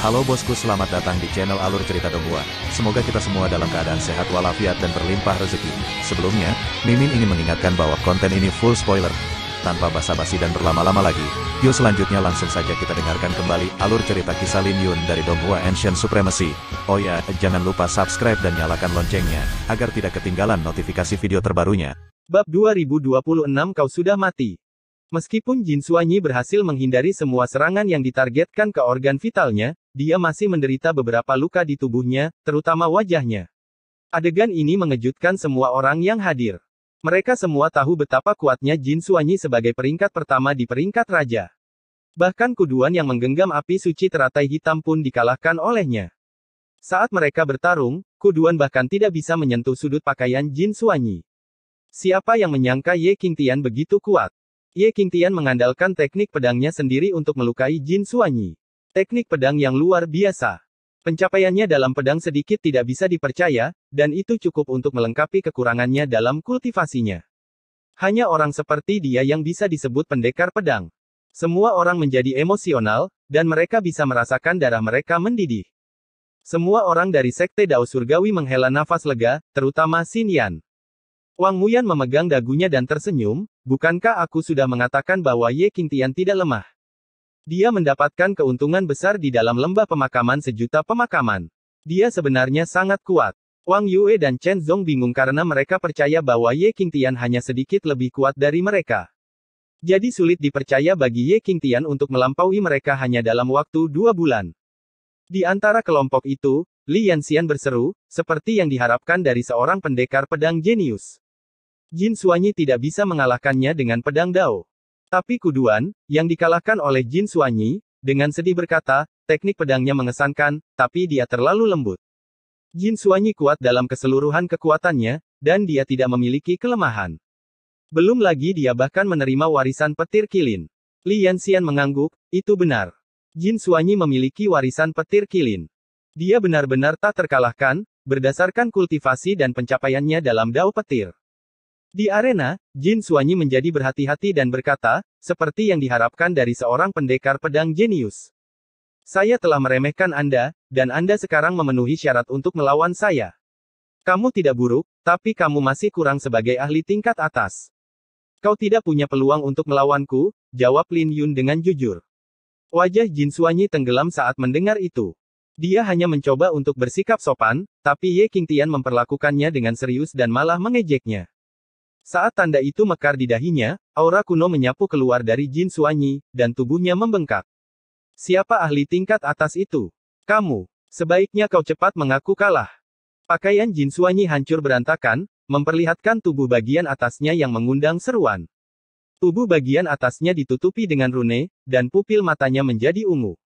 Halo bosku selamat datang di channel Alur Cerita Dongua. Semoga kita semua dalam keadaan sehat walafiat dan berlimpah rezeki. Sebelumnya, Mimin ingin mengingatkan bahwa konten ini full spoiler. Tanpa basa-basi dan berlama-lama lagi, yuk selanjutnya langsung saja kita dengarkan kembali alur cerita kisah Lin Yun dari Donghua Ancient Supremacy. Oh ya, jangan lupa subscribe dan nyalakan loncengnya, agar tidak ketinggalan notifikasi video terbarunya. Bab 2026 Kau Sudah Mati Meskipun Jin Suanyi berhasil menghindari semua serangan yang ditargetkan ke organ vitalnya, dia masih menderita beberapa luka di tubuhnya, terutama wajahnya. Adegan ini mengejutkan semua orang yang hadir. Mereka semua tahu betapa kuatnya Jin Suanyi sebagai peringkat pertama di peringkat raja. Bahkan kuduan yang menggenggam api suci teratai hitam pun dikalahkan olehnya. Saat mereka bertarung, Kuduan bahkan tidak bisa menyentuh sudut pakaian Jin Suanyi. Siapa yang menyangka Ye Qingtian begitu kuat? Ye Qingtian mengandalkan teknik pedangnya sendiri untuk melukai Jin Suanyi. Teknik pedang yang luar biasa. Pencapaiannya dalam pedang sedikit tidak bisa dipercaya, dan itu cukup untuk melengkapi kekurangannya dalam kultivasinya. Hanya orang seperti dia yang bisa disebut pendekar pedang. Semua orang menjadi emosional, dan mereka bisa merasakan darah mereka mendidih. Semua orang dari Sekte Dao Surgawi menghela nafas lega, terutama Xin Yan. Wang Muyan memegang dagunya dan tersenyum, Bukankah aku sudah mengatakan bahwa Ye Qingtian tidak lemah? Dia mendapatkan keuntungan besar di dalam lembah pemakaman sejuta pemakaman. Dia sebenarnya sangat kuat. Wang Yue dan Chen Zhong bingung karena mereka percaya bahwa Ye Qingtian hanya sedikit lebih kuat dari mereka. Jadi sulit dipercaya bagi Ye Qingtian untuk melampaui mereka hanya dalam waktu dua bulan. Di antara kelompok itu, Li Yanxian berseru, seperti yang diharapkan dari seorang pendekar pedang jenius. Jin Suanyi tidak bisa mengalahkannya dengan pedang Dao. Tapi Kuduan, yang dikalahkan oleh Jin Suanyi, dengan sedih berkata, teknik pedangnya mengesankan, tapi dia terlalu lembut. Jin Suanyi kuat dalam keseluruhan kekuatannya, dan dia tidak memiliki kelemahan. Belum lagi dia bahkan menerima warisan petir kilin. Li Xian mengangguk, itu benar. Jin Suanyi memiliki warisan petir kilin. Dia benar-benar tak terkalahkan, berdasarkan kultivasi dan pencapaiannya dalam dao petir. Di arena, Jin Suanyi menjadi berhati-hati dan berkata, seperti yang diharapkan dari seorang pendekar pedang jenius. Saya telah meremehkan Anda, dan Anda sekarang memenuhi syarat untuk melawan saya. Kamu tidak buruk, tapi kamu masih kurang sebagai ahli tingkat atas. Kau tidak punya peluang untuk melawanku, jawab Lin Yun dengan jujur. Wajah Jin Suanyi tenggelam saat mendengar itu. Dia hanya mencoba untuk bersikap sopan, tapi Ye Tian memperlakukannya dengan serius dan malah mengejeknya. Saat tanda itu mekar di dahinya, aura kuno menyapu keluar dari Jin Suanyi, dan tubuhnya membengkak. Siapa ahli tingkat atas itu? Kamu. Sebaiknya kau cepat mengaku kalah. Pakaian Jin Suanyi hancur berantakan, memperlihatkan tubuh bagian atasnya yang mengundang seruan. Tubuh bagian atasnya ditutupi dengan rune, dan pupil matanya menjadi ungu.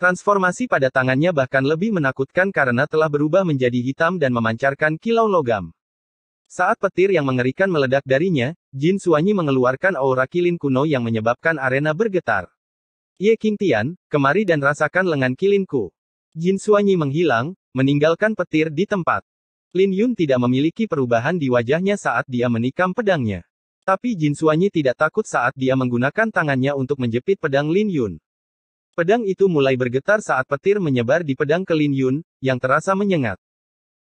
Transformasi pada tangannya bahkan lebih menakutkan karena telah berubah menjadi hitam dan memancarkan kilau logam. Saat petir yang mengerikan meledak darinya, Jin Suanyi mengeluarkan aura kilin kuno yang menyebabkan arena bergetar. Ye King Tian, kemari dan rasakan lengan kilinku. Jin Suanyi menghilang, meninggalkan petir di tempat. Lin Yun tidak memiliki perubahan di wajahnya saat dia menikam pedangnya. Tapi Jin Suanyi tidak takut saat dia menggunakan tangannya untuk menjepit pedang Lin Yun. Pedang itu mulai bergetar saat petir menyebar di pedang ke Lin Yun, yang terasa menyengat.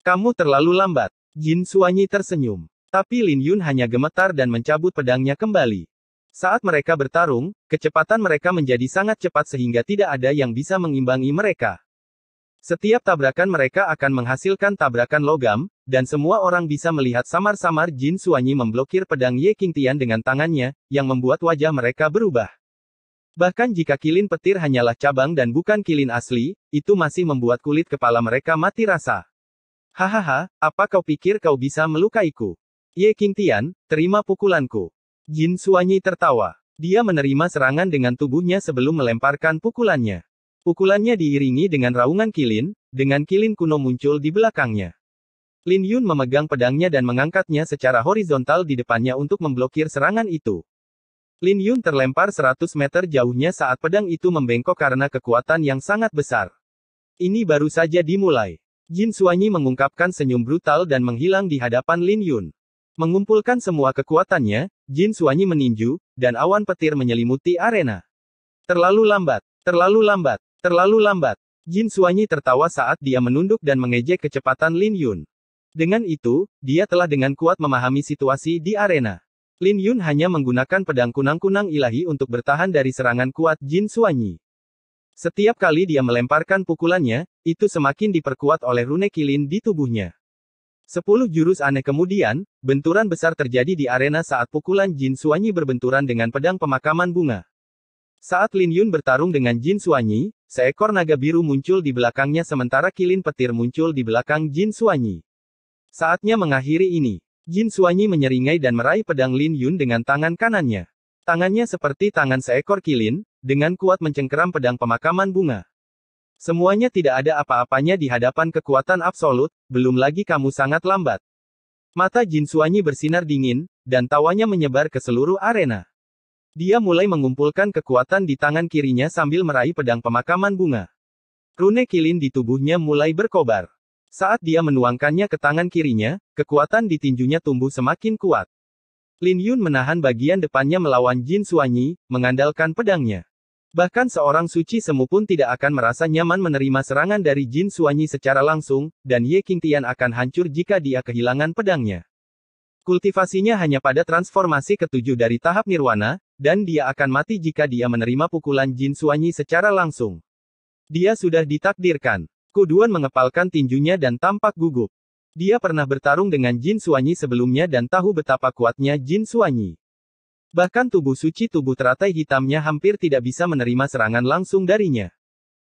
Kamu terlalu lambat. Jin Suanyi tersenyum. Tapi Lin Yun hanya gemetar dan mencabut pedangnya kembali. Saat mereka bertarung, kecepatan mereka menjadi sangat cepat sehingga tidak ada yang bisa mengimbangi mereka. Setiap tabrakan mereka akan menghasilkan tabrakan logam, dan semua orang bisa melihat samar-samar Jin Suanyi memblokir pedang Ye Qingtian dengan tangannya, yang membuat wajah mereka berubah. Bahkan jika kilin petir hanyalah cabang dan bukan kilin asli, itu masih membuat kulit kepala mereka mati rasa. Hahaha, apa kau pikir kau bisa melukaiku? Ye Qingtian, terima pukulanku. Jin Suanyi tertawa. Dia menerima serangan dengan tubuhnya sebelum melemparkan pukulannya. Pukulannya diiringi dengan raungan kilin, dengan kilin kuno muncul di belakangnya. Lin Yun memegang pedangnya dan mengangkatnya secara horizontal di depannya untuk memblokir serangan itu. Lin Yun terlempar 100 meter jauhnya saat pedang itu membengkok karena kekuatan yang sangat besar. Ini baru saja dimulai. Jin Suanyi mengungkapkan senyum brutal dan menghilang di hadapan Lin Yun. Mengumpulkan semua kekuatannya, Jin Suanyi meninju, dan awan petir menyelimuti arena. Terlalu lambat, terlalu lambat, terlalu lambat. Jin Suanyi tertawa saat dia menunduk dan mengejek kecepatan Lin Yun. Dengan itu, dia telah dengan kuat memahami situasi di arena. Lin Yun hanya menggunakan pedang kunang-kunang ilahi untuk bertahan dari serangan kuat Jin Suanyi. Setiap kali dia melemparkan pukulannya, itu semakin diperkuat oleh rune kilin di tubuhnya. Sepuluh jurus aneh kemudian, benturan besar terjadi di arena saat pukulan Jin Suanyi berbenturan dengan pedang pemakaman bunga. Saat Lin Yun bertarung dengan Jin Suanyi, seekor naga biru muncul di belakangnya sementara kilin petir muncul di belakang Jin Suanyi. Saatnya mengakhiri ini. Jin Suanyi menyeringai dan meraih pedang Lin Yun dengan tangan kanannya. Tangannya seperti tangan seekor kilin, dengan kuat mencengkeram pedang pemakaman bunga. Semuanya tidak ada apa-apanya di hadapan kekuatan absolut, belum lagi kamu sangat lambat. Mata Jin Suanyi bersinar dingin, dan tawanya menyebar ke seluruh arena. Dia mulai mengumpulkan kekuatan di tangan kirinya sambil meraih pedang pemakaman bunga. Rune kilin di tubuhnya mulai berkobar. Saat dia menuangkannya ke tangan kirinya, kekuatan di tinjunya tumbuh semakin kuat. Lin Yun menahan bagian depannya melawan Jin Suanyi, mengandalkan pedangnya. Bahkan seorang suci semu pun tidak akan merasa nyaman menerima serangan dari Jin Suanyi secara langsung, dan Ye Qingtian akan hancur jika dia kehilangan pedangnya. Kultivasinya hanya pada transformasi ketujuh dari tahap nirwana, dan dia akan mati jika dia menerima pukulan Jin Suanyi secara langsung. Dia sudah ditakdirkan. Kuduan mengepalkan tinjunya dan tampak gugup. Dia pernah bertarung dengan Jin Suanyi sebelumnya dan tahu betapa kuatnya Jin Suanyi. Bahkan tubuh suci tubuh teratai hitamnya hampir tidak bisa menerima serangan langsung darinya.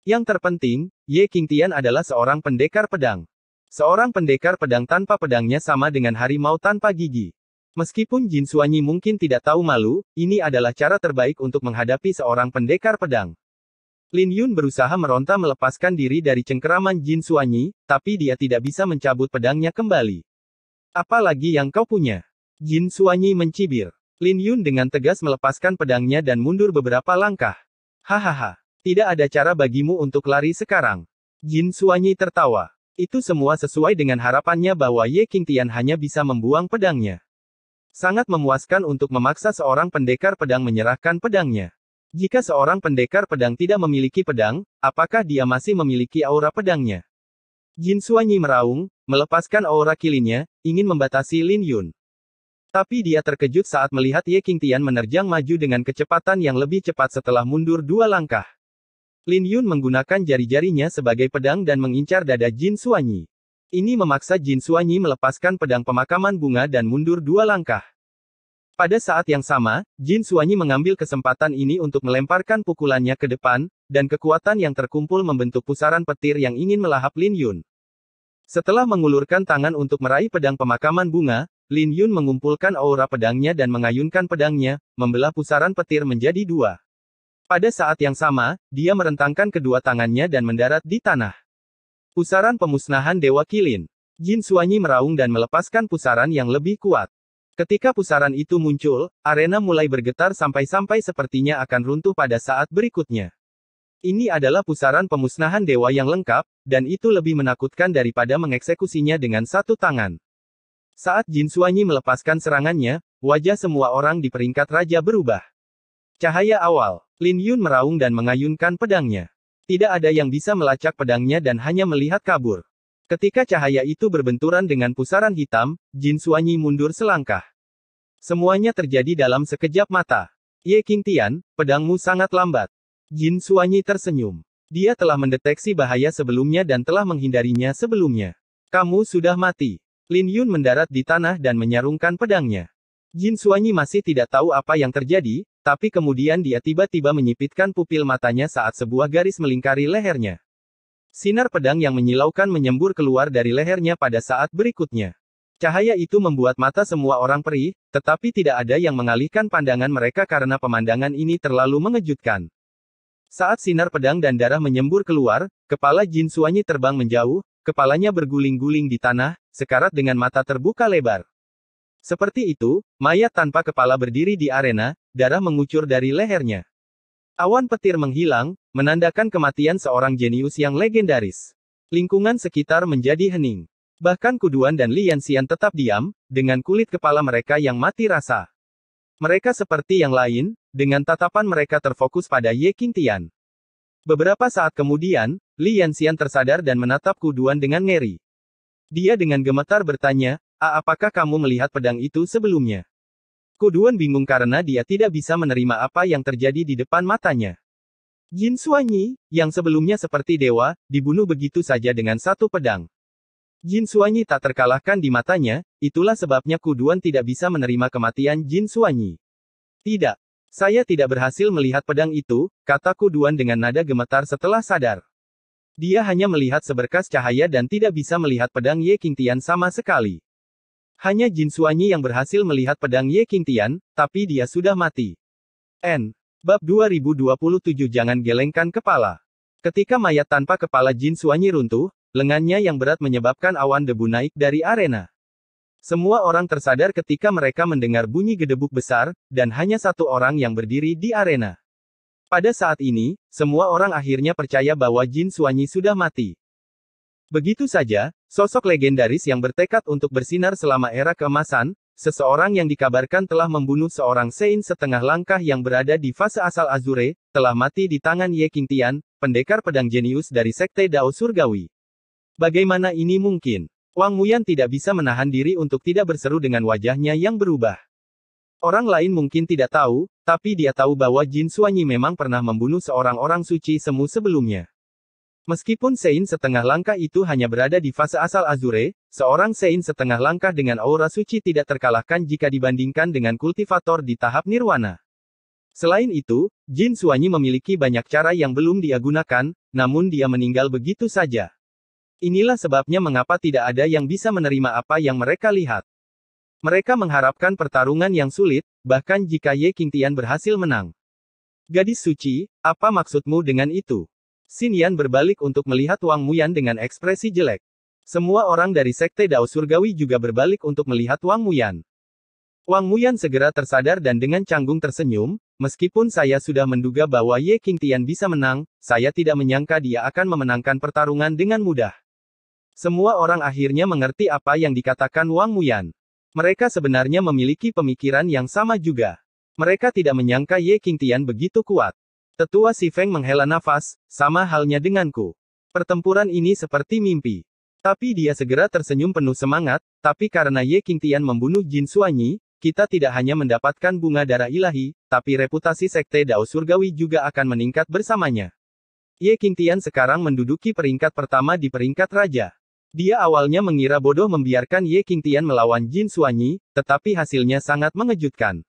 Yang terpenting, Ye Qingtian adalah seorang pendekar pedang. Seorang pendekar pedang tanpa pedangnya sama dengan harimau tanpa gigi. Meskipun Jin Suanyi mungkin tidak tahu malu, ini adalah cara terbaik untuk menghadapi seorang pendekar pedang. Lin Yun berusaha meronta melepaskan diri dari cengkeraman Jin Suanyi, tapi dia tidak bisa mencabut pedangnya kembali. Apalagi yang kau punya? Jin Suanyi mencibir. Lin Yun dengan tegas melepaskan pedangnya dan mundur beberapa langkah. Hahaha, tidak ada cara bagimu untuk lari sekarang. Jin Suanyi tertawa. Itu semua sesuai dengan harapannya bahwa Ye Qingtian hanya bisa membuang pedangnya. Sangat memuaskan untuk memaksa seorang pendekar pedang menyerahkan pedangnya. Jika seorang pendekar pedang tidak memiliki pedang, apakah dia masih memiliki aura pedangnya? Jin Suanyi meraung, melepaskan aura kilinnya, ingin membatasi Lin Yun. Tapi dia terkejut saat melihat Ye Qingtian menerjang maju dengan kecepatan yang lebih cepat setelah mundur dua langkah. Lin Yun menggunakan jari-jarinya sebagai pedang dan mengincar dada Jin Suanyi. Ini memaksa Jin Suanyi melepaskan pedang pemakaman bunga dan mundur dua langkah. Pada saat yang sama, Jin Suanyi mengambil kesempatan ini untuk melemparkan pukulannya ke depan, dan kekuatan yang terkumpul membentuk pusaran petir yang ingin melahap Lin Yun. Setelah mengulurkan tangan untuk meraih pedang pemakaman bunga, Lin Yun mengumpulkan aura pedangnya dan mengayunkan pedangnya, membelah pusaran petir menjadi dua. Pada saat yang sama, dia merentangkan kedua tangannya dan mendarat di tanah. Pusaran pemusnahan Dewa Kilin. Jin Suanyi meraung dan melepaskan pusaran yang lebih kuat. Ketika pusaran itu muncul, arena mulai bergetar sampai-sampai sepertinya akan runtuh pada saat berikutnya. Ini adalah pusaran pemusnahan dewa yang lengkap, dan itu lebih menakutkan daripada mengeksekusinya dengan satu tangan. Saat Jin Suanyi melepaskan serangannya, wajah semua orang di peringkat raja berubah. Cahaya awal, Lin Yun meraung dan mengayunkan pedangnya. Tidak ada yang bisa melacak pedangnya dan hanya melihat kabur. Ketika cahaya itu berbenturan dengan pusaran hitam, Jin Suanyi mundur selangkah. Semuanya terjadi dalam sekejap mata. Ye King Tian, pedangmu sangat lambat. Jin Suanyi tersenyum. Dia telah mendeteksi bahaya sebelumnya dan telah menghindarinya sebelumnya. Kamu sudah mati. Lin Yun mendarat di tanah dan menyarungkan pedangnya. Jin Suanyi masih tidak tahu apa yang terjadi, tapi kemudian dia tiba-tiba menyipitkan pupil matanya saat sebuah garis melingkari lehernya. Sinar pedang yang menyilaukan menyembur keluar dari lehernya pada saat berikutnya. Cahaya itu membuat mata semua orang perih, tetapi tidak ada yang mengalihkan pandangan mereka karena pemandangan ini terlalu mengejutkan. Saat sinar pedang dan darah menyembur keluar, kepala Jin Suanyi terbang menjauh, kepalanya berguling-guling di tanah, sekarat dengan mata terbuka lebar. Seperti itu, mayat tanpa kepala berdiri di arena, darah mengucur dari lehernya. Awan petir menghilang, menandakan kematian seorang jenius yang legendaris. Lingkungan sekitar menjadi hening. Bahkan Kuduan dan Lian Xian tetap diam, dengan kulit kepala mereka yang mati rasa. Mereka seperti yang lain, dengan tatapan mereka terfokus pada Ye Tian. Beberapa saat kemudian, Lian Xian tersadar dan menatap Kuduan dengan ngeri. Dia dengan gemetar bertanya, A apakah kamu melihat pedang itu sebelumnya? Kuduan bingung karena dia tidak bisa menerima apa yang terjadi di depan matanya. Jin Suanyi, yang sebelumnya seperti dewa, dibunuh begitu saja dengan satu pedang. Jin Suanyi tak terkalahkan di matanya, itulah sebabnya Kuduan tidak bisa menerima kematian Jin Suanyi. Tidak. Saya tidak berhasil melihat pedang itu, kata Kuduan dengan nada gemetar setelah sadar. Dia hanya melihat seberkas cahaya dan tidak bisa melihat pedang Ye Qingtian sama sekali. Hanya Jin Suanyi yang berhasil melihat pedang Ye King tapi dia sudah mati. N. Bab 2027 Jangan gelengkan kepala. Ketika mayat tanpa kepala Jin Suanyi runtuh, lengannya yang berat menyebabkan awan debu naik dari arena. Semua orang tersadar ketika mereka mendengar bunyi gedebuk besar, dan hanya satu orang yang berdiri di arena. Pada saat ini, semua orang akhirnya percaya bahwa Jin Suanyi sudah mati. Begitu saja, sosok legendaris yang bertekad untuk bersinar selama era keemasan, seseorang yang dikabarkan telah membunuh seorang Sein setengah langkah yang berada di fase asal Azure, telah mati di tangan Ye Qingtian, pendekar pedang jenius dari Sekte Dao Surgawi. Bagaimana ini mungkin? Wang Muyan tidak bisa menahan diri untuk tidak berseru dengan wajahnya yang berubah. Orang lain mungkin tidak tahu, tapi dia tahu bahwa Jin Suanyi memang pernah membunuh seorang orang suci semu sebelumnya. Meskipun Sein setengah langkah itu hanya berada di fase asal Azure, seorang Sein setengah langkah dengan aura suci tidak terkalahkan jika dibandingkan dengan kultivator di tahap nirwana. Selain itu, Jin Suanyi memiliki banyak cara yang belum dia gunakan, namun dia meninggal begitu saja. Inilah sebabnya mengapa tidak ada yang bisa menerima apa yang mereka lihat. Mereka mengharapkan pertarungan yang sulit, bahkan jika Ye Qingtian berhasil menang. Gadis suci, apa maksudmu dengan itu? Xin Yan berbalik untuk melihat Wang Muyan dengan ekspresi jelek. Semua orang dari Sekte Dao Surgawi juga berbalik untuk melihat Wang Muyan. Wang Muyan segera tersadar dan dengan canggung tersenyum, meskipun saya sudah menduga bahwa Ye King Tian bisa menang, saya tidak menyangka dia akan memenangkan pertarungan dengan mudah. Semua orang akhirnya mengerti apa yang dikatakan Wang Muyan. Mereka sebenarnya memiliki pemikiran yang sama juga. Mereka tidak menyangka Ye King Tian begitu kuat. Tetua Si Feng menghela nafas, sama halnya denganku. Pertempuran ini seperti mimpi. Tapi dia segera tersenyum penuh semangat, tapi karena Ye Qingtian membunuh Jin Suanyi, kita tidak hanya mendapatkan bunga darah ilahi, tapi reputasi sekte Dao Surgawi juga akan meningkat bersamanya. Ye Qingtian sekarang menduduki peringkat pertama di peringkat raja. Dia awalnya mengira bodoh membiarkan Ye Qingtian melawan Jin Suanyi, tetapi hasilnya sangat mengejutkan.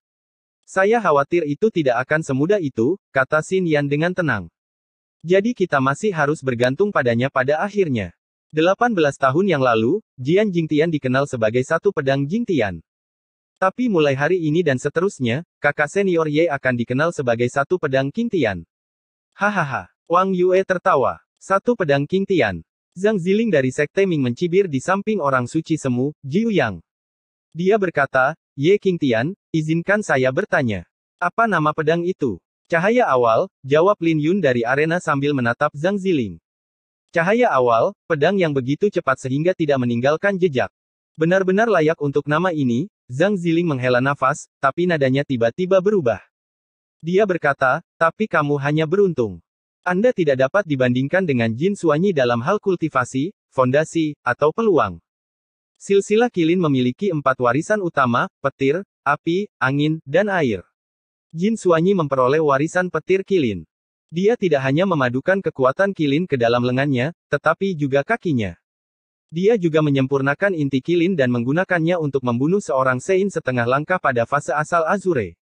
Saya khawatir itu tidak akan semudah itu, kata Xin Yan dengan tenang. Jadi kita masih harus bergantung padanya pada akhirnya. 18 tahun yang lalu, Jian Jing Tian dikenal sebagai satu pedang Jing Tian. Tapi mulai hari ini dan seterusnya, kakak senior Ye akan dikenal sebagai satu pedang Tian. Hahaha, Wang Yue tertawa. Satu pedang Tian. Zhang Ziling dari Sekte Ming mencibir di samping orang suci semu, Jiu Yang. Dia berkata, Ye King Tian, izinkan saya bertanya. Apa nama pedang itu? Cahaya awal, jawab Lin Yun dari arena sambil menatap Zhang Ziling. Cahaya awal, pedang yang begitu cepat sehingga tidak meninggalkan jejak. Benar-benar layak untuk nama ini, Zhang Ziling menghela nafas, tapi nadanya tiba-tiba berubah. Dia berkata, tapi kamu hanya beruntung. Anda tidak dapat dibandingkan dengan Jin Suanyi dalam hal kultivasi, fondasi, atau peluang. Silsilah Kilin memiliki empat warisan utama, petir, api, angin, dan air. Jin Suanyi memperoleh warisan petir Kilin. Dia tidak hanya memadukan kekuatan Kilin ke dalam lengannya, tetapi juga kakinya. Dia juga menyempurnakan inti Kilin dan menggunakannya untuk membunuh seorang Sein setengah langkah pada fase asal Azure.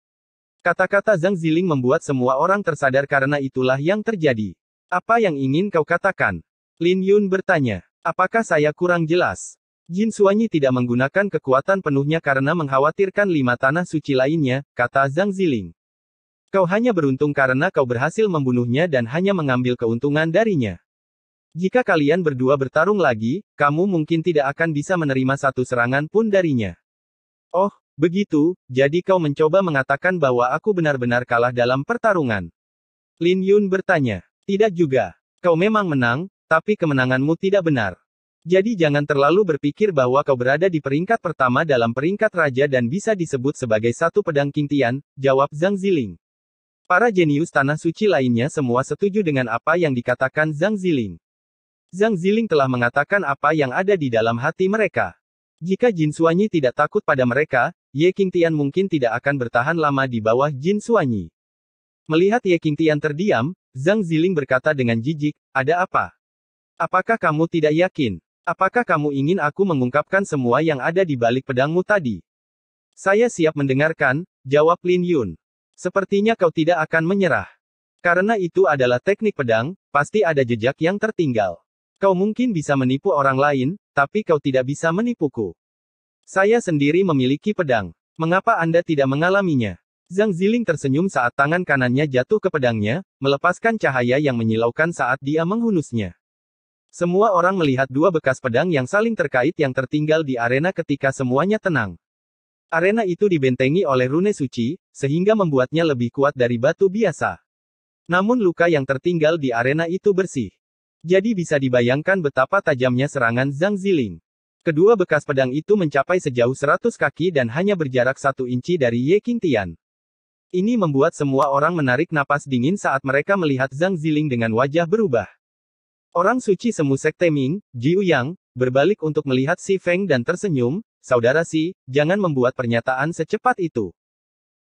Kata-kata Zhang Ziling membuat semua orang tersadar karena itulah yang terjadi. Apa yang ingin kau katakan? Lin Yun bertanya. Apakah saya kurang jelas? Jin Suanyi tidak menggunakan kekuatan penuhnya karena mengkhawatirkan lima tanah suci lainnya, kata Zhang Ziling. Kau hanya beruntung karena kau berhasil membunuhnya dan hanya mengambil keuntungan darinya. Jika kalian berdua bertarung lagi, kamu mungkin tidak akan bisa menerima satu serangan pun darinya. Oh, begitu, jadi kau mencoba mengatakan bahwa aku benar-benar kalah dalam pertarungan. Lin Yun bertanya. Tidak juga. Kau memang menang, tapi kemenanganmu tidak benar. Jadi jangan terlalu berpikir bahwa kau berada di peringkat pertama dalam peringkat raja dan bisa disebut sebagai satu pedang kintian, jawab Zhang Ziling. Para jenius tanah suci lainnya semua setuju dengan apa yang dikatakan Zhang Ziling. Zhang Ziling telah mengatakan apa yang ada di dalam hati mereka. Jika Jin Suanyi tidak takut pada mereka, Ye Qingtian mungkin tidak akan bertahan lama di bawah Jin Suanyi. Melihat Ye Qingtian terdiam, Zhang Ziling berkata dengan jijik, ada apa? Apakah kamu tidak yakin? Apakah kamu ingin aku mengungkapkan semua yang ada di balik pedangmu tadi? Saya siap mendengarkan, jawab Lin Yun. Sepertinya kau tidak akan menyerah. Karena itu adalah teknik pedang, pasti ada jejak yang tertinggal. Kau mungkin bisa menipu orang lain, tapi kau tidak bisa menipuku. Saya sendiri memiliki pedang. Mengapa Anda tidak mengalaminya? Zhang Ziling tersenyum saat tangan kanannya jatuh ke pedangnya, melepaskan cahaya yang menyilaukan saat dia menghunusnya. Semua orang melihat dua bekas pedang yang saling terkait yang tertinggal di arena ketika semuanya tenang. Arena itu dibentengi oleh rune suci, sehingga membuatnya lebih kuat dari batu biasa. Namun luka yang tertinggal di arena itu bersih. Jadi bisa dibayangkan betapa tajamnya serangan Zhang Ziling. Kedua bekas pedang itu mencapai sejauh 100 kaki dan hanya berjarak satu inci dari Ye King Tian. Ini membuat semua orang menarik napas dingin saat mereka melihat Zhang Ziling dengan wajah berubah. Orang suci semu sekte Ming, Jiu Yang, berbalik untuk melihat Si Feng dan tersenyum, Saudara Si, jangan membuat pernyataan secepat itu.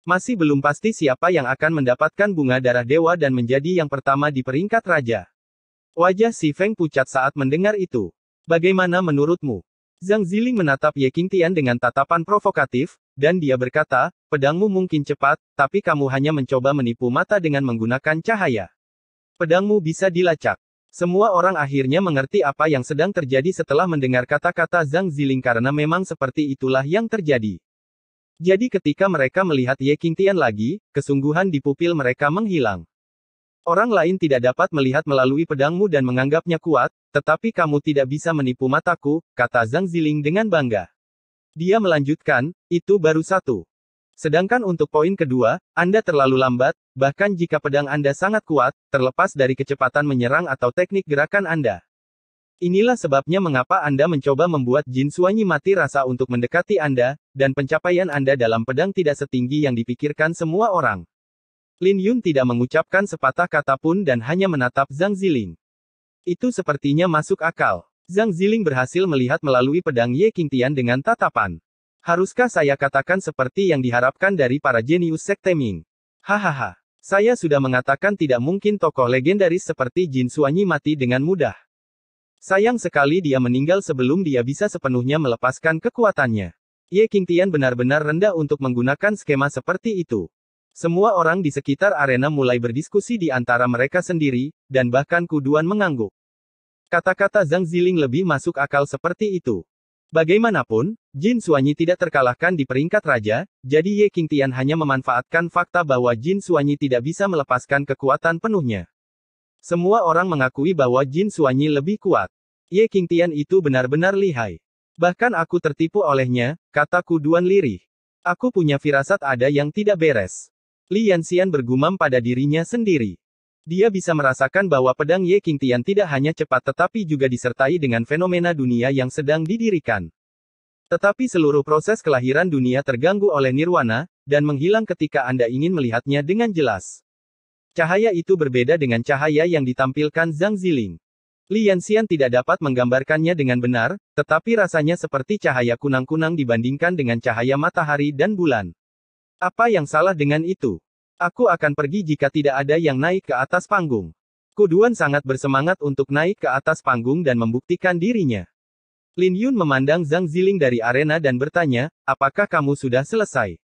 Masih belum pasti siapa yang akan mendapatkan bunga darah dewa dan menjadi yang pertama di peringkat raja. Wajah Si Feng pucat saat mendengar itu. Bagaimana menurutmu? Zhang Ziling menatap Ye Qingtian dengan tatapan provokatif, dan dia berkata, pedangmu mungkin cepat, tapi kamu hanya mencoba menipu mata dengan menggunakan cahaya. Pedangmu bisa dilacak. Semua orang akhirnya mengerti apa yang sedang terjadi setelah mendengar kata-kata Zhang Ziling karena memang seperti itulah yang terjadi. Jadi ketika mereka melihat Ye Qingtian lagi, kesungguhan di pupil mereka menghilang. Orang lain tidak dapat melihat melalui pedangmu dan menganggapnya kuat, tetapi kamu tidak bisa menipu mataku, kata Zhang Ziling dengan bangga. Dia melanjutkan, itu baru satu. Sedangkan untuk poin kedua, Anda terlalu lambat, bahkan jika pedang Anda sangat kuat, terlepas dari kecepatan menyerang atau teknik gerakan Anda. Inilah sebabnya mengapa Anda mencoba membuat jin suanyi mati rasa untuk mendekati Anda, dan pencapaian Anda dalam pedang tidak setinggi yang dipikirkan semua orang. Lin Yun tidak mengucapkan sepatah kata pun dan hanya menatap Zhang Ziling. Itu sepertinya masuk akal. Zhang Ziling berhasil melihat melalui pedang Ye Qingtian dengan tatapan. Haruskah saya katakan seperti yang diharapkan dari para jenius sekte Ming? Hahaha. Saya sudah mengatakan tidak mungkin tokoh legendaris seperti Jin Suanyi mati dengan mudah. Sayang sekali dia meninggal sebelum dia bisa sepenuhnya melepaskan kekuatannya. Ye King Tian benar-benar rendah untuk menggunakan skema seperti itu. Semua orang di sekitar arena mulai berdiskusi di antara mereka sendiri, dan bahkan Kuduan mengangguk. Kata-kata Zhang Ziling lebih masuk akal seperti itu. Bagaimanapun, Jin Suanyi tidak terkalahkan di peringkat raja, jadi Ye Qingtian hanya memanfaatkan fakta bahwa Jin Suanyi tidak bisa melepaskan kekuatan penuhnya. Semua orang mengakui bahwa Jin Suanyi lebih kuat. Ye Qingtian itu benar-benar lihai. Bahkan aku tertipu olehnya, kata Kuduan Lirih. Aku punya firasat ada yang tidak beres. Li Yanxian bergumam pada dirinya sendiri. Dia bisa merasakan bahwa pedang Ye King Tian tidak hanya cepat tetapi juga disertai dengan fenomena dunia yang sedang didirikan. Tetapi seluruh proses kelahiran dunia terganggu oleh nirwana, dan menghilang ketika Anda ingin melihatnya dengan jelas. Cahaya itu berbeda dengan cahaya yang ditampilkan Zhang Ziling. Lian Xian tidak dapat menggambarkannya dengan benar, tetapi rasanya seperti cahaya kunang-kunang dibandingkan dengan cahaya matahari dan bulan. Apa yang salah dengan itu? Aku akan pergi jika tidak ada yang naik ke atas panggung. Kuduan sangat bersemangat untuk naik ke atas panggung dan membuktikan dirinya. Lin Yun memandang Zhang Ziling dari arena dan bertanya, apakah kamu sudah selesai?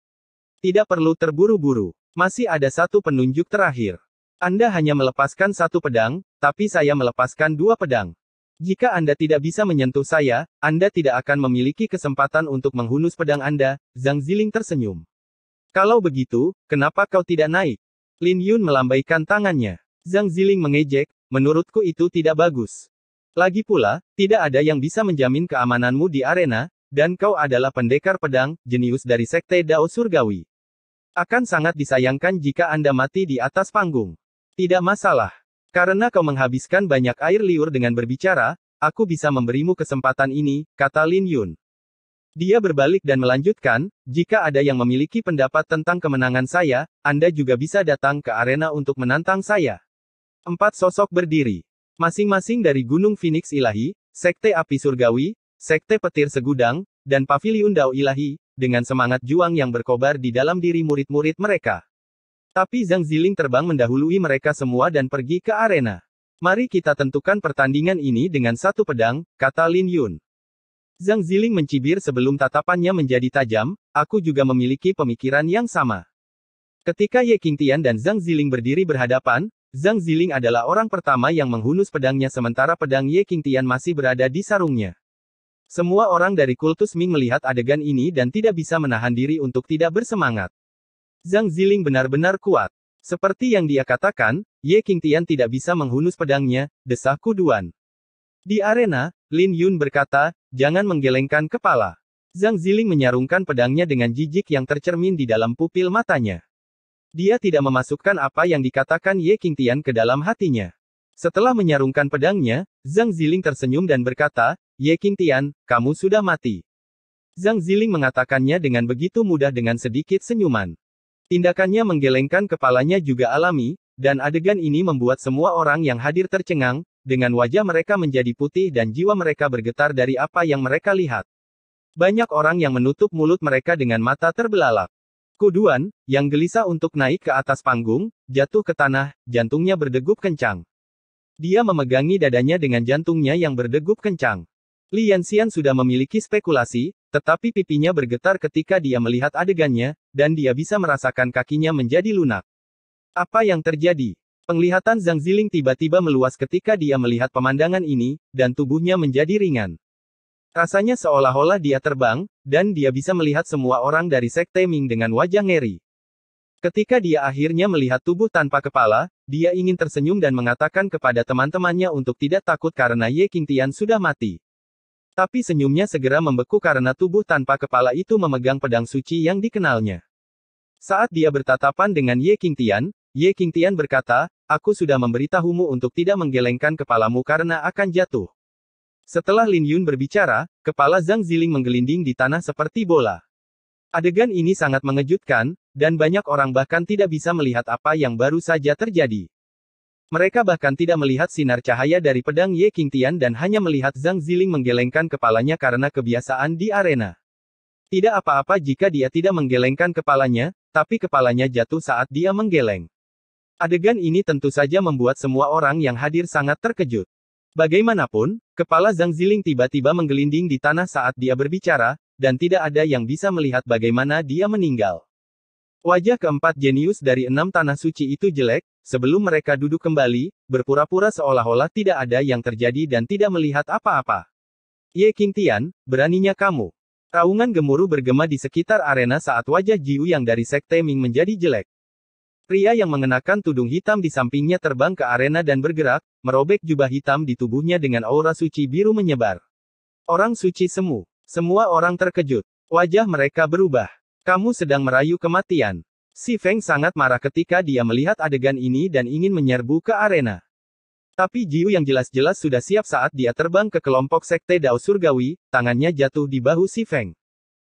Tidak perlu terburu-buru. Masih ada satu penunjuk terakhir. Anda hanya melepaskan satu pedang, tapi saya melepaskan dua pedang. Jika Anda tidak bisa menyentuh saya, Anda tidak akan memiliki kesempatan untuk menghunus pedang Anda, Zhang Ziling tersenyum. Kalau begitu, kenapa kau tidak naik? Lin Yun melambaikan tangannya. Zhang Ziling mengejek, menurutku itu tidak bagus. Lagi pula, tidak ada yang bisa menjamin keamananmu di arena, dan kau adalah pendekar pedang, jenius dari sekte Dao Surgawi. Akan sangat disayangkan jika Anda mati di atas panggung. Tidak masalah. Karena kau menghabiskan banyak air liur dengan berbicara, aku bisa memberimu kesempatan ini, kata Lin Yun. Dia berbalik dan melanjutkan, jika ada yang memiliki pendapat tentang kemenangan saya, Anda juga bisa datang ke arena untuk menantang saya. Empat sosok berdiri. Masing-masing dari Gunung Phoenix Ilahi, Sekte Api Surgawi, Sekte Petir Segudang, dan Paviliun Dao Ilahi, dengan semangat juang yang berkobar di dalam diri murid-murid mereka. Tapi Zhang Ziling terbang mendahului mereka semua dan pergi ke arena. Mari kita tentukan pertandingan ini dengan satu pedang, kata Lin Yun. Zhang Ziling mencibir sebelum tatapannya menjadi tajam, aku juga memiliki pemikiran yang sama. Ketika Ye Qingtian dan Zhang Ziling berdiri berhadapan, Zhang Ziling adalah orang pertama yang menghunus pedangnya sementara pedang Ye Qingtian masih berada di sarungnya. Semua orang dari kultus Ming melihat adegan ini dan tidak bisa menahan diri untuk tidak bersemangat. Zhang Ziling benar-benar kuat. Seperti yang dia katakan, Ye Qingtian tidak bisa menghunus pedangnya, desahku Kuduan. Di arena, Lin Yun berkata, Jangan menggelengkan kepala. Zhang Ziling menyarungkan pedangnya dengan jijik yang tercermin di dalam pupil matanya. Dia tidak memasukkan apa yang dikatakan Ye Qingtian ke dalam hatinya. Setelah menyarungkan pedangnya, Zhang Ziling tersenyum dan berkata, Ye Qingtian, kamu sudah mati. Zhang Ziling mengatakannya dengan begitu mudah dengan sedikit senyuman. Tindakannya menggelengkan kepalanya juga alami, dan adegan ini membuat semua orang yang hadir tercengang, dengan wajah mereka menjadi putih dan jiwa mereka bergetar dari apa yang mereka lihat. Banyak orang yang menutup mulut mereka dengan mata terbelalak. Kuduan, yang gelisah untuk naik ke atas panggung, jatuh ke tanah, jantungnya berdegup kencang. Dia memegangi dadanya dengan jantungnya yang berdegup kencang. Lian Xian sudah memiliki spekulasi, tetapi pipinya bergetar ketika dia melihat adegannya, dan dia bisa merasakan kakinya menjadi lunak. Apa yang terjadi? Penglihatan Zhang Ziling tiba-tiba meluas ketika dia melihat pemandangan ini, dan tubuhnya menjadi ringan. Rasanya seolah-olah dia terbang, dan dia bisa melihat semua orang dari Sekte Ming dengan wajah ngeri. Ketika dia akhirnya melihat tubuh tanpa kepala, dia ingin tersenyum dan mengatakan kepada teman-temannya untuk tidak takut karena Ye Qingtian sudah mati. Tapi senyumnya segera membeku karena tubuh tanpa kepala itu memegang pedang suci yang dikenalnya. Saat dia bertatapan dengan Ye Qingtian, Ye Qingtian berkata, aku sudah memberitahumu untuk tidak menggelengkan kepalamu karena akan jatuh. Setelah Lin Yun berbicara, kepala Zhang Ziling menggelinding di tanah seperti bola. Adegan ini sangat mengejutkan, dan banyak orang bahkan tidak bisa melihat apa yang baru saja terjadi. Mereka bahkan tidak melihat sinar cahaya dari pedang Ye Qingtian dan hanya melihat Zhang Ziling menggelengkan kepalanya karena kebiasaan di arena. Tidak apa-apa jika dia tidak menggelengkan kepalanya, tapi kepalanya jatuh saat dia menggeleng. Adegan ini tentu saja membuat semua orang yang hadir sangat terkejut. Bagaimanapun, kepala Zhang Ziling tiba-tiba menggelinding di tanah saat dia berbicara, dan tidak ada yang bisa melihat bagaimana dia meninggal. Wajah keempat jenius dari enam tanah suci itu jelek, sebelum mereka duduk kembali, berpura-pura seolah-olah tidak ada yang terjadi dan tidak melihat apa-apa. Ye King Tian, beraninya kamu. Raungan gemuruh bergema di sekitar arena saat wajah Jiu yang dari Sekte Ming menjadi jelek. Pria yang mengenakan tudung hitam di sampingnya terbang ke arena dan bergerak, merobek jubah hitam di tubuhnya dengan aura suci biru menyebar. Orang suci semu. Semua orang terkejut. Wajah mereka berubah. Kamu sedang merayu kematian. Si Feng sangat marah ketika dia melihat adegan ini dan ingin menyerbu ke arena. Tapi Jiu yang jelas-jelas sudah siap saat dia terbang ke kelompok sekte Dao Surgawi, tangannya jatuh di bahu Si Feng.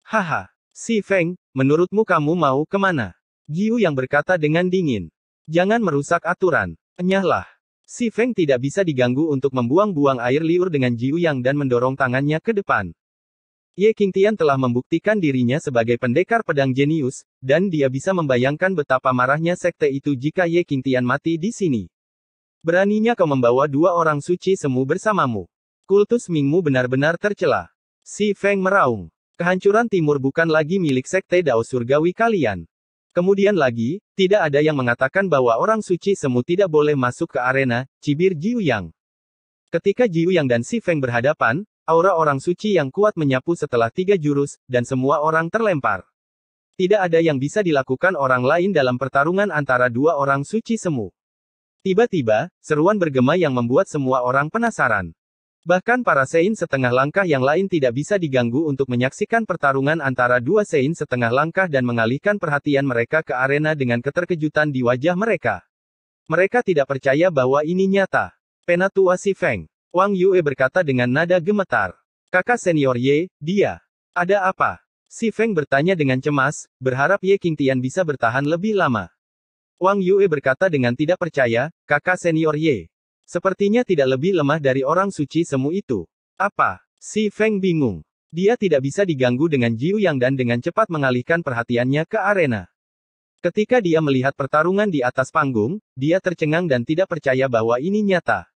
Haha, Si Feng, menurutmu kamu mau kemana? Jiu yang berkata dengan dingin. Jangan merusak aturan. Enyahlah. Si Feng tidak bisa diganggu untuk membuang-buang air liur dengan Jiu Yang dan mendorong tangannya ke depan. Ye Qingtian telah membuktikan dirinya sebagai pendekar pedang jenius, dan dia bisa membayangkan betapa marahnya sekte itu jika Ye Qingtian mati di sini. Beraninya kau membawa dua orang suci semu bersamamu. Kultus Mingmu benar-benar tercela. Si Feng meraung. Kehancuran timur bukan lagi milik sekte Dao Surgawi kalian. Kemudian lagi, tidak ada yang mengatakan bahwa orang suci semu tidak boleh masuk ke arena, cibir Jiu Yang. Ketika Jiu Yang dan Si Feng berhadapan, aura orang suci yang kuat menyapu setelah tiga jurus, dan semua orang terlempar. Tidak ada yang bisa dilakukan orang lain dalam pertarungan antara dua orang suci semu. Tiba-tiba, seruan bergema yang membuat semua orang penasaran. Bahkan para sein setengah langkah yang lain tidak bisa diganggu untuk menyaksikan pertarungan antara dua sein setengah langkah dan mengalihkan perhatian mereka ke arena dengan keterkejutan di wajah mereka. Mereka tidak percaya bahwa ini nyata. Penatua Si Feng. Wang Yue berkata dengan nada gemetar. Kakak senior Ye, dia. Ada apa? Si Feng bertanya dengan cemas, berharap Ye Qingtian bisa bertahan lebih lama. Wang Yue berkata dengan tidak percaya, kakak senior Ye. Sepertinya tidak lebih lemah dari orang suci semu itu. Apa? Si Feng bingung. Dia tidak bisa diganggu dengan Jiu Yang dan dengan cepat mengalihkan perhatiannya ke arena. Ketika dia melihat pertarungan di atas panggung, dia tercengang dan tidak percaya bahwa ini nyata.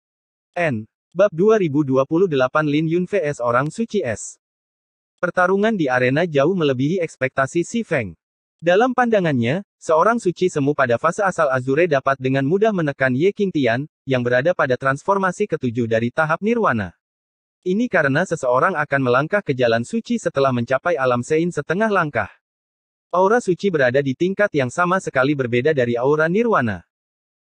N. Bab 2028 Lin Yun vs Orang Suci S. Pertarungan di arena jauh melebihi ekspektasi Si Feng. Dalam pandangannya, seorang suci semu pada fase asal Azure dapat dengan mudah menekan Ye King Tian, yang berada pada transformasi ketujuh dari tahap nirwana. Ini karena seseorang akan melangkah ke jalan suci setelah mencapai alam sein setengah langkah. Aura suci berada di tingkat yang sama sekali berbeda dari aura nirwana.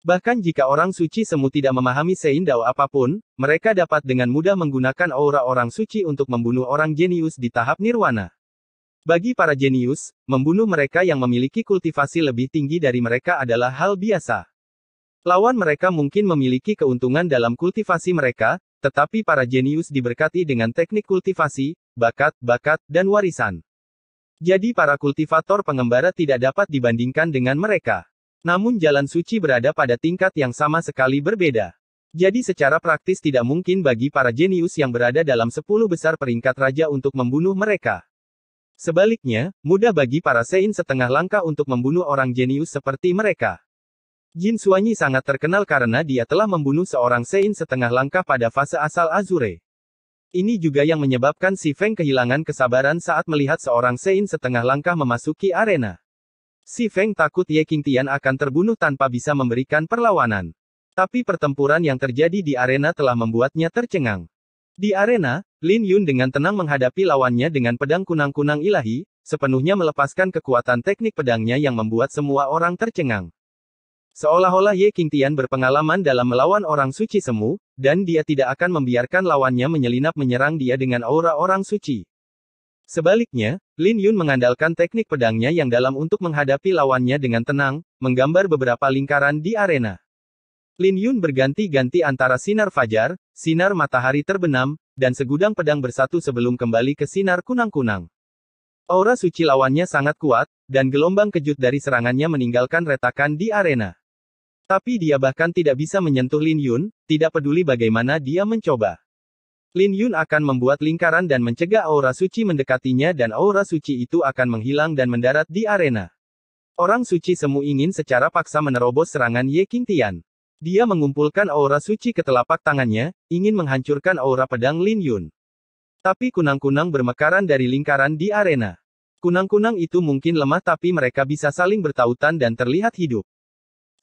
Bahkan jika orang suci semu tidak memahami Sein Dao apapun, mereka dapat dengan mudah menggunakan aura orang suci untuk membunuh orang jenius di tahap nirwana. Bagi para jenius, membunuh mereka yang memiliki kultivasi lebih tinggi dari mereka adalah hal biasa. Lawan mereka mungkin memiliki keuntungan dalam kultivasi mereka, tetapi para jenius diberkati dengan teknik kultivasi, bakat, bakat, dan warisan. Jadi para kultivator pengembara tidak dapat dibandingkan dengan mereka. Namun jalan suci berada pada tingkat yang sama sekali berbeda. Jadi secara praktis tidak mungkin bagi para jenius yang berada dalam 10 besar peringkat raja untuk membunuh mereka. Sebaliknya, mudah bagi para Sein setengah langkah untuk membunuh orang jenius seperti mereka. Jin Suanyi sangat terkenal karena dia telah membunuh seorang Sein setengah langkah pada fase asal Azure. Ini juga yang menyebabkan si Feng kehilangan kesabaran saat melihat seorang Sein setengah langkah memasuki arena. Si Feng takut Ye Qingtian akan terbunuh tanpa bisa memberikan perlawanan. Tapi pertempuran yang terjadi di arena telah membuatnya tercengang. Di arena, Lin Yun dengan tenang menghadapi lawannya dengan pedang kunang-kunang ilahi, sepenuhnya melepaskan kekuatan teknik pedangnya yang membuat semua orang tercengang. Seolah-olah Ye Qingtian berpengalaman dalam melawan orang suci semu, dan dia tidak akan membiarkan lawannya menyelinap menyerang dia dengan aura orang suci. Sebaliknya, Lin Yun mengandalkan teknik pedangnya yang dalam untuk menghadapi lawannya dengan tenang, menggambar beberapa lingkaran di arena. Lin Yun berganti-ganti antara sinar fajar, Sinar matahari terbenam, dan segudang pedang bersatu sebelum kembali ke sinar kunang-kunang. Aura suci lawannya sangat kuat, dan gelombang kejut dari serangannya meninggalkan retakan di arena. Tapi dia bahkan tidak bisa menyentuh Lin Yun, tidak peduli bagaimana dia mencoba. Lin Yun akan membuat lingkaran dan mencegah aura suci mendekatinya dan aura suci itu akan menghilang dan mendarat di arena. Orang suci semu ingin secara paksa menerobos serangan Ye Qingtian. Dia mengumpulkan aura suci ke telapak tangannya, ingin menghancurkan aura pedang Lin Yun. Tapi kunang-kunang bermekaran dari lingkaran di arena. Kunang-kunang itu mungkin lemah tapi mereka bisa saling bertautan dan terlihat hidup.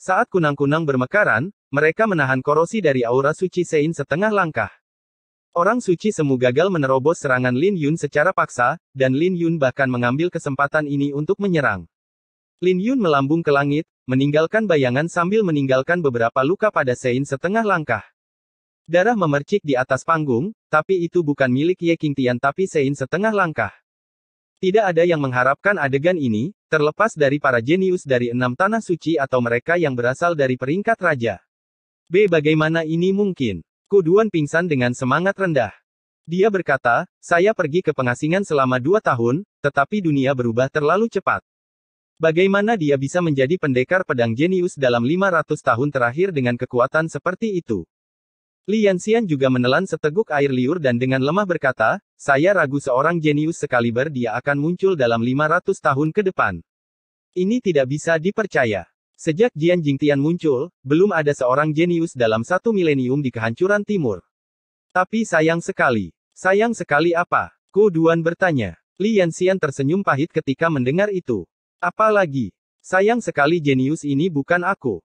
Saat kunang-kunang bermekaran, mereka menahan korosi dari aura suci Sein setengah langkah. Orang suci semu gagal menerobos serangan Lin Yun secara paksa, dan Lin Yun bahkan mengambil kesempatan ini untuk menyerang. Lin Yun melambung ke langit, meninggalkan bayangan sambil meninggalkan beberapa luka pada Sein setengah langkah. Darah memercik di atas panggung, tapi itu bukan milik Ye Qingtian tapi Sein setengah langkah. Tidak ada yang mengharapkan adegan ini, terlepas dari para jenius dari enam tanah suci atau mereka yang berasal dari peringkat raja. B. Bagaimana ini mungkin? Kuduan pingsan dengan semangat rendah. Dia berkata, saya pergi ke pengasingan selama dua tahun, tetapi dunia berubah terlalu cepat. Bagaimana dia bisa menjadi pendekar pedang jenius dalam 500 tahun terakhir dengan kekuatan seperti itu? Li Xian juga menelan seteguk air liur dan dengan lemah berkata, saya ragu seorang jenius sekaliber dia akan muncul dalam 500 tahun ke depan. Ini tidak bisa dipercaya. Sejak Jian Jingtian muncul, belum ada seorang jenius dalam satu milenium di kehancuran timur. Tapi sayang sekali. Sayang sekali apa? Ku Duan bertanya. Li Xian tersenyum pahit ketika mendengar itu. Apalagi, sayang sekali jenius ini bukan aku.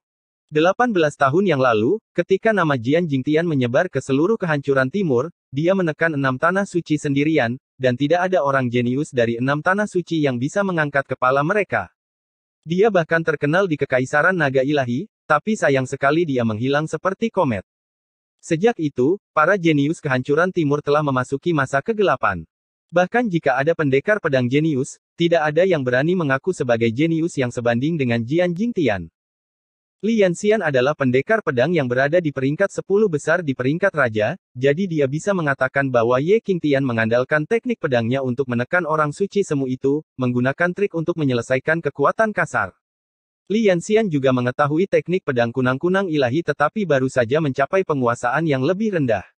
18 tahun yang lalu, ketika nama Jian Jingtian menyebar ke seluruh kehancuran timur, dia menekan enam tanah suci sendirian, dan tidak ada orang jenius dari enam tanah suci yang bisa mengangkat kepala mereka. Dia bahkan terkenal di Kekaisaran Naga Ilahi, tapi sayang sekali dia menghilang seperti komet. Sejak itu, para jenius kehancuran timur telah memasuki masa kegelapan. Bahkan jika ada pendekar pedang jenius, tidak ada yang berani mengaku sebagai jenius yang sebanding dengan Jian Jingtian. Li Xian adalah pendekar pedang yang berada di peringkat 10 besar di peringkat raja, jadi dia bisa mengatakan bahwa Ye Qingtian mengandalkan teknik pedangnya untuk menekan orang suci semu itu, menggunakan trik untuk menyelesaikan kekuatan kasar. Li Xian juga mengetahui teknik pedang kunang-kunang ilahi tetapi baru saja mencapai penguasaan yang lebih rendah.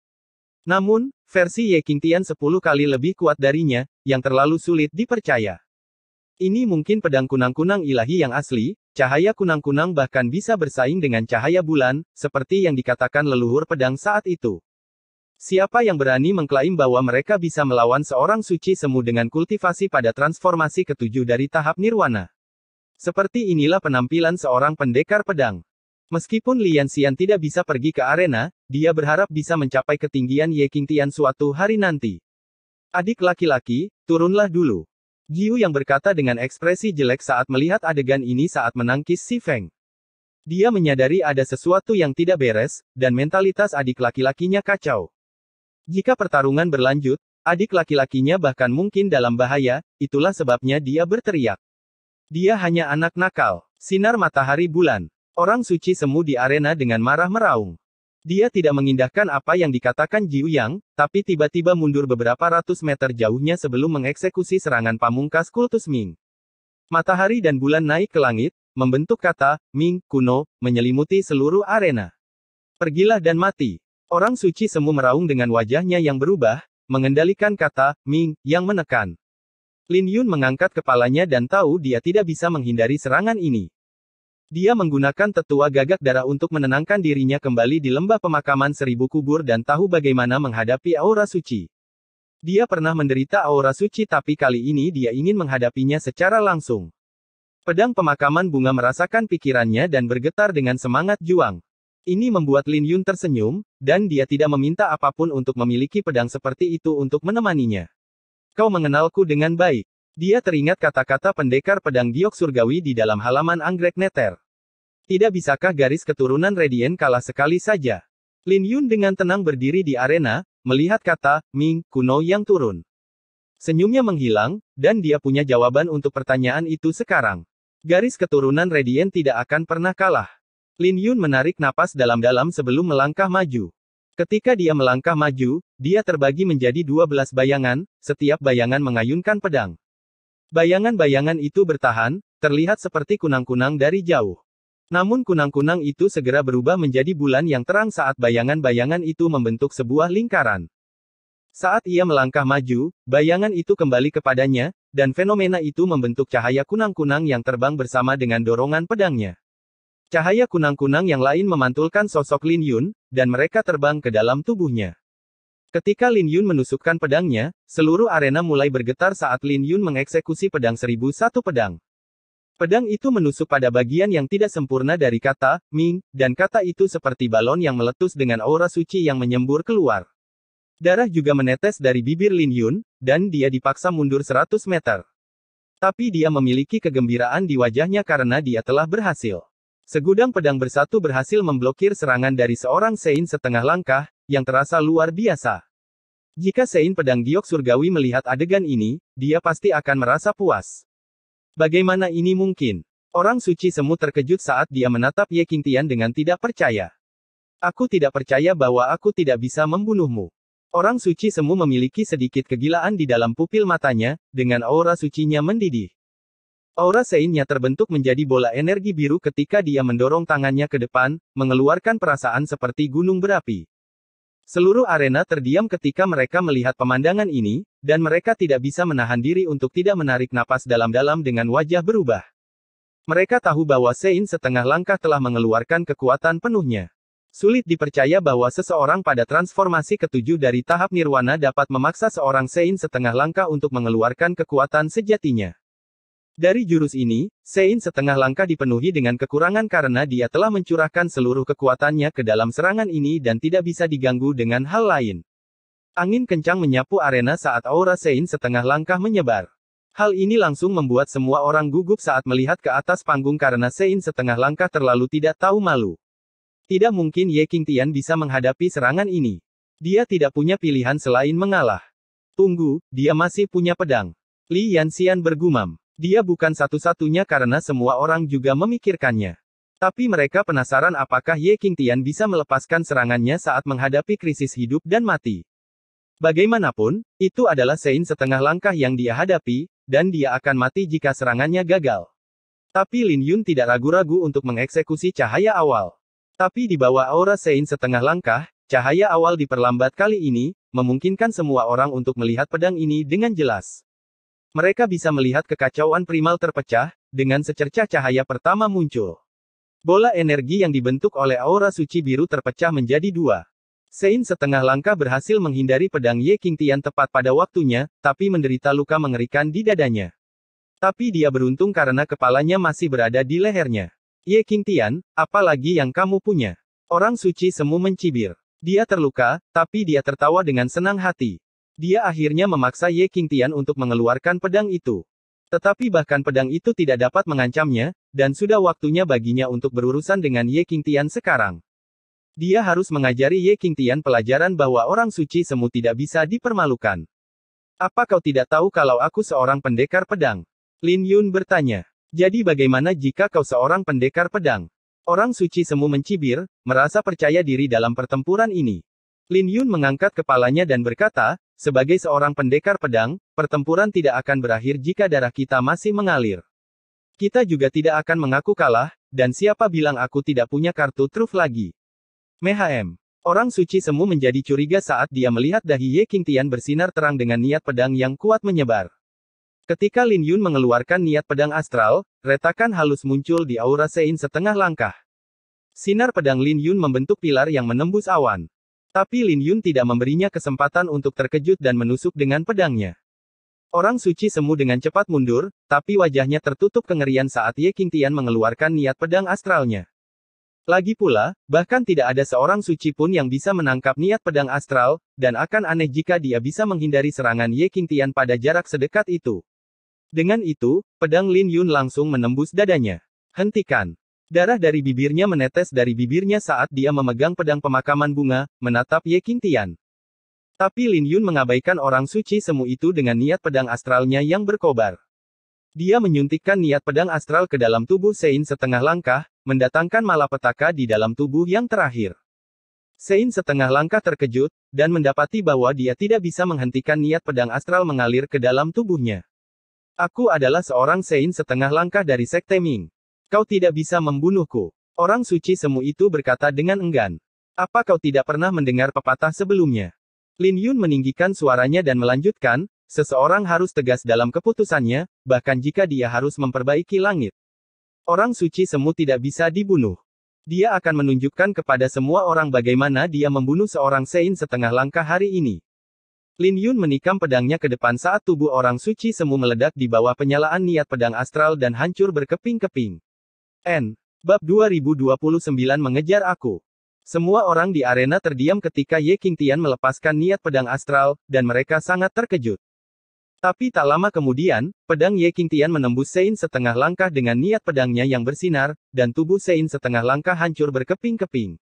Namun, versi Ye Qingtian 10 kali lebih kuat darinya, yang terlalu sulit dipercaya. Ini mungkin pedang kunang-kunang ilahi yang asli, cahaya kunang-kunang bahkan bisa bersaing dengan cahaya bulan, seperti yang dikatakan leluhur pedang saat itu. Siapa yang berani mengklaim bahwa mereka bisa melawan seorang suci semu dengan kultivasi pada transformasi ketujuh dari tahap nirwana? Seperti inilah penampilan seorang pendekar pedang. Meskipun Lian Xian tidak bisa pergi ke arena, dia berharap bisa mencapai ketinggian Ye Qingtian suatu hari nanti. Adik laki-laki, turunlah dulu. Giu yang berkata dengan ekspresi jelek saat melihat adegan ini saat menangkis si Feng. Dia menyadari ada sesuatu yang tidak beres, dan mentalitas adik laki-lakinya kacau. Jika pertarungan berlanjut, adik laki-lakinya bahkan mungkin dalam bahaya, itulah sebabnya dia berteriak. Dia hanya anak nakal. Sinar matahari bulan. Orang suci semu di arena dengan marah meraung. Dia tidak mengindahkan apa yang dikatakan Jiu Yang, tapi tiba-tiba mundur beberapa ratus meter jauhnya sebelum mengeksekusi serangan pamungkas kultus Ming. Matahari dan bulan naik ke langit, membentuk kata, Ming, kuno, menyelimuti seluruh arena. Pergilah dan mati. Orang suci semu meraung dengan wajahnya yang berubah, mengendalikan kata, Ming, yang menekan. Lin Yun mengangkat kepalanya dan tahu dia tidak bisa menghindari serangan ini. Dia menggunakan tetua gagak darah untuk menenangkan dirinya kembali di lembah pemakaman seribu kubur dan tahu bagaimana menghadapi aura suci. Dia pernah menderita aura suci tapi kali ini dia ingin menghadapinya secara langsung. Pedang pemakaman bunga merasakan pikirannya dan bergetar dengan semangat juang. Ini membuat Lin Yun tersenyum, dan dia tidak meminta apapun untuk memiliki pedang seperti itu untuk menemaninya. Kau mengenalku dengan baik. Dia teringat kata-kata pendekar pedang giok surgawi di dalam halaman anggrek neter. Tidak bisakah garis keturunan Redien kalah sekali saja? Lin Yun dengan tenang berdiri di arena, melihat kata, Ming, kuno yang turun. Senyumnya menghilang, dan dia punya jawaban untuk pertanyaan itu sekarang. Garis keturunan Redien tidak akan pernah kalah. Lin Yun menarik napas dalam-dalam sebelum melangkah maju. Ketika dia melangkah maju, dia terbagi menjadi 12 bayangan, setiap bayangan mengayunkan pedang. Bayangan-bayangan itu bertahan, terlihat seperti kunang-kunang dari jauh. Namun kunang-kunang itu segera berubah menjadi bulan yang terang saat bayangan-bayangan itu membentuk sebuah lingkaran. Saat ia melangkah maju, bayangan itu kembali kepadanya, dan fenomena itu membentuk cahaya kunang-kunang yang terbang bersama dengan dorongan pedangnya. Cahaya kunang-kunang yang lain memantulkan sosok Lin Yun, dan mereka terbang ke dalam tubuhnya. Ketika Lin Yun menusukkan pedangnya, seluruh arena mulai bergetar saat Lin Yun mengeksekusi pedang seribu satu pedang. Pedang itu menusuk pada bagian yang tidak sempurna dari kata, Ming, dan kata itu seperti balon yang meletus dengan aura suci yang menyembur keluar. Darah juga menetes dari bibir Lin Yun, dan dia dipaksa mundur 100 meter. Tapi dia memiliki kegembiraan di wajahnya karena dia telah berhasil. Segudang pedang bersatu berhasil memblokir serangan dari seorang Sein setengah langkah, yang terasa luar biasa. Jika Sein pedang giok surgawi melihat adegan ini, dia pasti akan merasa puas. Bagaimana ini mungkin? Orang suci semu terkejut saat dia menatap Ye Tian dengan tidak percaya. Aku tidak percaya bahwa aku tidak bisa membunuhmu. Orang suci semu memiliki sedikit kegilaan di dalam pupil matanya, dengan aura sucinya mendidih. Aura seinnya terbentuk menjadi bola energi biru ketika dia mendorong tangannya ke depan, mengeluarkan perasaan seperti gunung berapi. Seluruh arena terdiam ketika mereka melihat pemandangan ini, dan mereka tidak bisa menahan diri untuk tidak menarik napas dalam-dalam dengan wajah berubah. Mereka tahu bahwa Sein setengah langkah telah mengeluarkan kekuatan penuhnya. Sulit dipercaya bahwa seseorang pada transformasi ketujuh dari tahap nirwana dapat memaksa seorang Sein setengah langkah untuk mengeluarkan kekuatan sejatinya. Dari jurus ini, Sein setengah langkah dipenuhi dengan kekurangan karena dia telah mencurahkan seluruh kekuatannya ke dalam serangan ini dan tidak bisa diganggu dengan hal lain. Angin kencang menyapu arena saat aura Sein setengah langkah menyebar. Hal ini langsung membuat semua orang gugup saat melihat ke atas panggung karena Sein setengah langkah terlalu tidak tahu malu. Tidak mungkin Ye King Tian bisa menghadapi serangan ini. Dia tidak punya pilihan selain mengalah. Tunggu, dia masih punya pedang. Li Yan Xian bergumam. Dia bukan satu-satunya karena semua orang juga memikirkannya. Tapi mereka penasaran apakah Ye Qingtian bisa melepaskan serangannya saat menghadapi krisis hidup dan mati. Bagaimanapun, itu adalah sein setengah langkah yang dia hadapi, dan dia akan mati jika serangannya gagal. Tapi Lin Yun tidak ragu-ragu untuk mengeksekusi cahaya awal. Tapi di bawah aura sein setengah langkah, cahaya awal diperlambat kali ini, memungkinkan semua orang untuk melihat pedang ini dengan jelas. Mereka bisa melihat kekacauan primal terpecah, dengan secercah cahaya pertama muncul. Bola energi yang dibentuk oleh aura suci biru terpecah menjadi dua. Sein setengah langkah berhasil menghindari pedang Ye King Tian tepat pada waktunya, tapi menderita luka mengerikan di dadanya. Tapi dia beruntung karena kepalanya masih berada di lehernya. Ye King Tian, lagi yang kamu punya? Orang suci semu mencibir. Dia terluka, tapi dia tertawa dengan senang hati. Dia akhirnya memaksa Ye Qingtian untuk mengeluarkan pedang itu. Tetapi bahkan pedang itu tidak dapat mengancamnya, dan sudah waktunya baginya untuk berurusan dengan Ye Qingtian sekarang. Dia harus mengajari Ye Qingtian pelajaran bahwa orang suci semu tidak bisa dipermalukan. Apa kau tidak tahu kalau aku seorang pendekar pedang? Lin Yun bertanya. Jadi bagaimana jika kau seorang pendekar pedang? Orang suci semu mencibir, merasa percaya diri dalam pertempuran ini. Lin Yun mengangkat kepalanya dan berkata, sebagai seorang pendekar pedang, pertempuran tidak akan berakhir jika darah kita masih mengalir. Kita juga tidak akan mengaku kalah, dan siapa bilang aku tidak punya kartu truf lagi. Mehm. Orang suci semu menjadi curiga saat dia melihat dahi Ye King Tian bersinar terang dengan niat pedang yang kuat menyebar. Ketika Lin Yun mengeluarkan niat pedang astral, retakan halus muncul di aura Sein setengah langkah. Sinar pedang Lin Yun membentuk pilar yang menembus awan. Tapi Lin Yun tidak memberinya kesempatan untuk terkejut dan menusuk dengan pedangnya. Orang suci semu dengan cepat mundur, tapi wajahnya tertutup kengerian saat Ye Qingtian mengeluarkan niat pedang astralnya. Lagi pula, bahkan tidak ada seorang suci pun yang bisa menangkap niat pedang astral, dan akan aneh jika dia bisa menghindari serangan Ye Qingtian pada jarak sedekat itu. Dengan itu, pedang Lin Yun langsung menembus dadanya. Hentikan. Darah dari bibirnya menetes dari bibirnya saat dia memegang pedang pemakaman bunga, menatap Ye Tian. Tapi Lin Yun mengabaikan orang suci semu itu dengan niat pedang astralnya yang berkobar. Dia menyuntikkan niat pedang astral ke dalam tubuh Sein setengah langkah, mendatangkan malapetaka di dalam tubuh yang terakhir. Sein setengah langkah terkejut, dan mendapati bahwa dia tidak bisa menghentikan niat pedang astral mengalir ke dalam tubuhnya. Aku adalah seorang Sein setengah langkah dari Sekte Ming. Kau tidak bisa membunuhku. Orang suci semu itu berkata dengan enggan. Apa kau tidak pernah mendengar pepatah sebelumnya? Lin Yun meninggikan suaranya dan melanjutkan, seseorang harus tegas dalam keputusannya, bahkan jika dia harus memperbaiki langit. Orang suci semu tidak bisa dibunuh. Dia akan menunjukkan kepada semua orang bagaimana dia membunuh seorang Sein setengah langkah hari ini. Lin Yun menikam pedangnya ke depan saat tubuh orang suci semu meledak di bawah penyalaan niat pedang astral dan hancur berkeping-keping. N. Bab 2029 mengejar aku. Semua orang di arena terdiam ketika Ye Qingtian melepaskan niat pedang astral, dan mereka sangat terkejut. Tapi tak lama kemudian, pedang Ye Qingtian menembus Sein setengah langkah dengan niat pedangnya yang bersinar, dan tubuh Sein setengah langkah hancur berkeping-keping.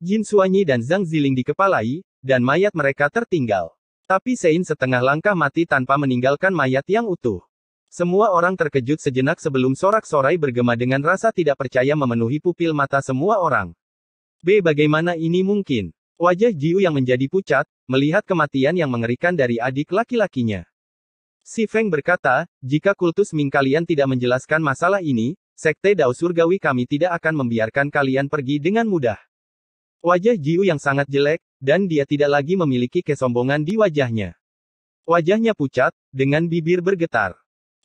Jin Suanyi dan Zhang Ziling dikepalai, dan mayat mereka tertinggal. Tapi Sein setengah langkah mati tanpa meninggalkan mayat yang utuh. Semua orang terkejut sejenak sebelum sorak-sorai bergema dengan rasa tidak percaya memenuhi pupil mata semua orang. B. Bagaimana ini mungkin? Wajah Jiu yang menjadi pucat, melihat kematian yang mengerikan dari adik laki-lakinya. Si Feng berkata, jika kultus Ming kalian tidak menjelaskan masalah ini, sekte Dao Surgawi kami tidak akan membiarkan kalian pergi dengan mudah. Wajah Jiu yang sangat jelek, dan dia tidak lagi memiliki kesombongan di wajahnya. Wajahnya pucat, dengan bibir bergetar.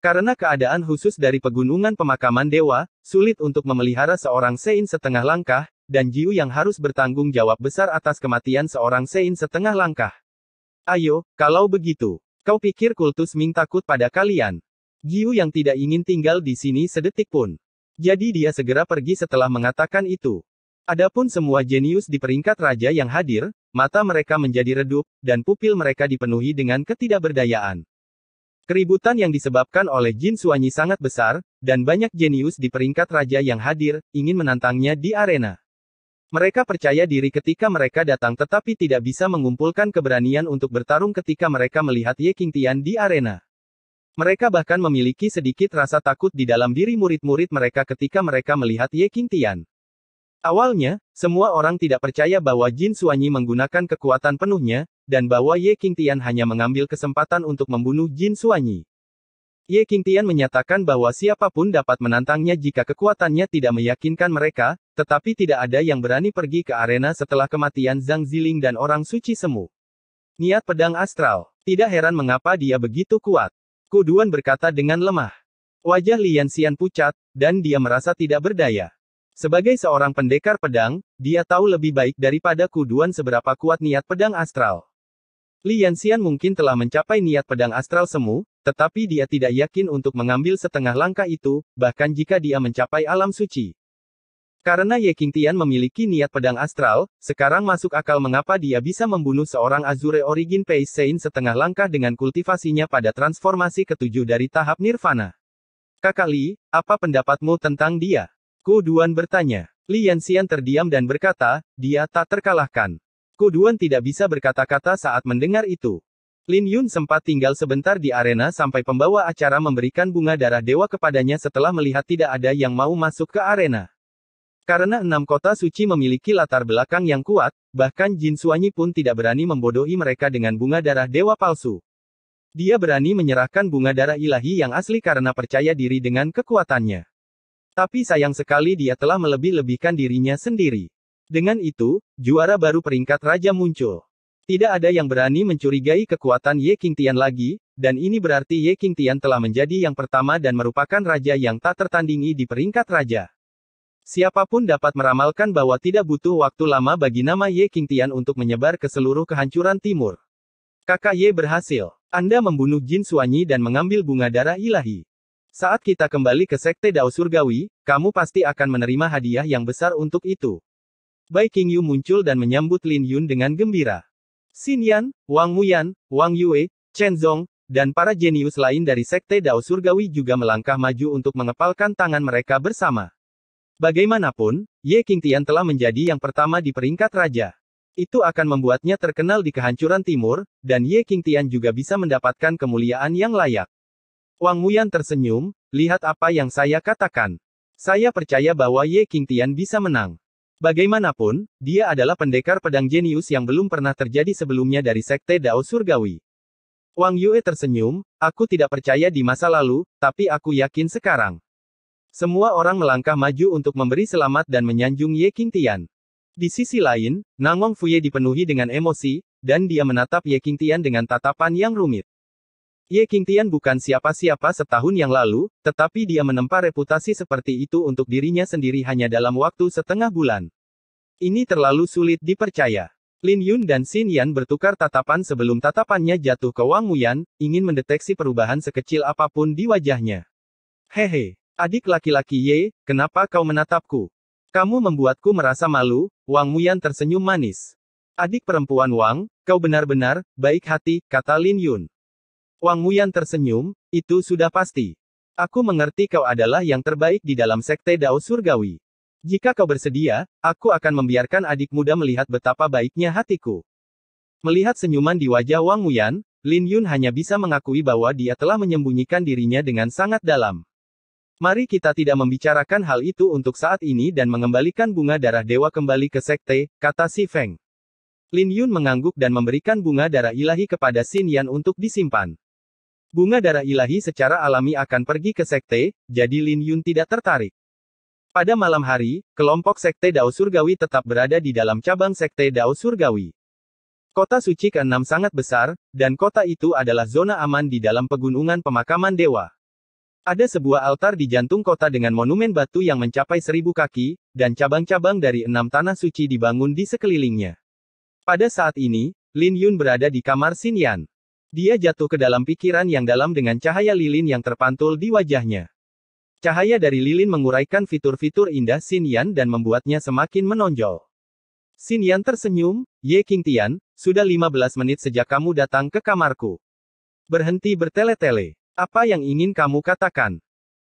Karena keadaan khusus dari pegunungan pemakaman dewa, sulit untuk memelihara seorang Sein setengah langkah, dan Jiu yang harus bertanggung jawab besar atas kematian seorang Sein setengah langkah. Ayo, kalau begitu, kau pikir kultus Ming takut pada kalian? Jiu yang tidak ingin tinggal di sini sedetik pun. Jadi dia segera pergi setelah mengatakan itu. Adapun semua jenius di peringkat raja yang hadir, mata mereka menjadi redup, dan pupil mereka dipenuhi dengan ketidakberdayaan. Keributan yang disebabkan oleh Jin Suanyi sangat besar, dan banyak jenius di peringkat raja yang hadir, ingin menantangnya di arena. Mereka percaya diri ketika mereka datang tetapi tidak bisa mengumpulkan keberanian untuk bertarung ketika mereka melihat Ye Qingtian di arena. Mereka bahkan memiliki sedikit rasa takut di dalam diri murid-murid mereka ketika mereka melihat Ye Qingtian. Awalnya, semua orang tidak percaya bahwa Jin Suanyi menggunakan kekuatan penuhnya, dan bahwa Ye Tian hanya mengambil kesempatan untuk membunuh Jin Suanyi. Ye Tian menyatakan bahwa siapapun dapat menantangnya jika kekuatannya tidak meyakinkan mereka, tetapi tidak ada yang berani pergi ke arena setelah kematian Zhang Ziling dan orang suci semu. Niat pedang astral. Tidak heran mengapa dia begitu kuat. Kuduan berkata dengan lemah. Wajah Lian Xian pucat, dan dia merasa tidak berdaya. Sebagai seorang pendekar pedang, dia tahu lebih baik daripada Kuduan seberapa kuat niat pedang astral. Li Yanxian mungkin telah mencapai niat pedang astral semu, tetapi dia tidak yakin untuk mengambil setengah langkah itu, bahkan jika dia mencapai alam suci. Karena Ye Qingtian memiliki niat pedang astral, sekarang masuk akal mengapa dia bisa membunuh seorang Azure Origin Pei Sein setengah langkah dengan kultivasinya pada transformasi ketujuh dari tahap nirvana. Kakak Li, apa pendapatmu tentang dia? Ku Duan bertanya. Li Yanxian terdiam dan berkata, dia tak terkalahkan. Kuduan tidak bisa berkata-kata saat mendengar itu. Lin Yun sempat tinggal sebentar di arena sampai pembawa acara memberikan bunga darah dewa kepadanya setelah melihat tidak ada yang mau masuk ke arena. Karena enam kota suci memiliki latar belakang yang kuat, bahkan Jin Suanyi pun tidak berani membodohi mereka dengan bunga darah dewa palsu. Dia berani menyerahkan bunga darah ilahi yang asli karena percaya diri dengan kekuatannya. Tapi sayang sekali dia telah melebih-lebihkan dirinya sendiri. Dengan itu, juara baru peringkat raja muncul. Tidak ada yang berani mencurigai kekuatan Ye King Tian lagi, dan ini berarti Ye King Tian telah menjadi yang pertama dan merupakan raja yang tak tertandingi di peringkat raja. Siapapun dapat meramalkan bahwa tidak butuh waktu lama bagi nama Ye King Tian untuk menyebar ke seluruh kehancuran timur. Kakak Ye berhasil. Anda membunuh Jin Suanyi dan mengambil bunga darah ilahi. Saat kita kembali ke Sekte Dao Surgawi, kamu pasti akan menerima hadiah yang besar untuk itu. Bai Qingyu muncul dan menyambut Lin Yun dengan gembira. Xin Yan, Wang Muyan, Wang Yue, Chen Zhong, dan para jenius lain dari Sekte Dao Surgawi juga melangkah maju untuk mengepalkan tangan mereka bersama. Bagaimanapun, Ye Tian telah menjadi yang pertama di peringkat raja. Itu akan membuatnya terkenal di kehancuran timur, dan Ye Tian juga bisa mendapatkan kemuliaan yang layak. Wang Muyan tersenyum, lihat apa yang saya katakan. Saya percaya bahwa Ye Tian bisa menang. Bagaimanapun, dia adalah pendekar pedang jenius yang belum pernah terjadi sebelumnya dari Sekte Dao Surgawi. Wang Yue tersenyum, aku tidak percaya di masa lalu, tapi aku yakin sekarang. Semua orang melangkah maju untuk memberi selamat dan menyanjung Ye Qingtian. Di sisi lain, Nangong Fuye dipenuhi dengan emosi, dan dia menatap Ye Qingtian dengan tatapan yang rumit. Ye Qingtian bukan siapa-siapa setahun yang lalu, tetapi dia menempa reputasi seperti itu untuk dirinya sendiri hanya dalam waktu setengah bulan. Ini terlalu sulit dipercaya. Lin Yun dan Xin Yan bertukar tatapan sebelum tatapannya jatuh ke Wang Muyan, ingin mendeteksi perubahan sekecil apapun di wajahnya. Hehe, adik laki-laki Ye, kenapa kau menatapku? Kamu membuatku merasa malu, Wang Muyan tersenyum manis. Adik perempuan Wang, kau benar-benar, baik hati, kata Lin Yun. Wang Muyan tersenyum, itu sudah pasti. Aku mengerti kau adalah yang terbaik di dalam sekte Dao Surgawi. Jika kau bersedia, aku akan membiarkan adik muda melihat betapa baiknya hatiku. Melihat senyuman di wajah Wang Muyan, Lin Yun hanya bisa mengakui bahwa dia telah menyembunyikan dirinya dengan sangat dalam. Mari kita tidak membicarakan hal itu untuk saat ini dan mengembalikan bunga darah dewa kembali ke sekte, kata si Feng. Lin Yun mengangguk dan memberikan bunga darah ilahi kepada Xin Yan untuk disimpan. Bunga darah ilahi secara alami akan pergi ke sekte, jadi Lin Yun tidak tertarik. Pada malam hari, kelompok Sekte Dao Surgawi tetap berada di dalam cabang Sekte Dao Surgawi. Kota suci ke-6 sangat besar, dan kota itu adalah zona aman di dalam pegunungan pemakaman dewa. Ada sebuah altar di jantung kota dengan monumen batu yang mencapai seribu kaki, dan cabang-cabang dari enam tanah suci dibangun di sekelilingnya. Pada saat ini, Lin Yun berada di kamar Xin Yan. Dia jatuh ke dalam pikiran yang dalam dengan cahaya lilin yang terpantul di wajahnya. Cahaya dari lilin menguraikan fitur-fitur indah Xin Yan dan membuatnya semakin menonjol. Xin Yan tersenyum, Ye King Tian, sudah 15 menit sejak kamu datang ke kamarku. Berhenti bertele-tele. Apa yang ingin kamu katakan?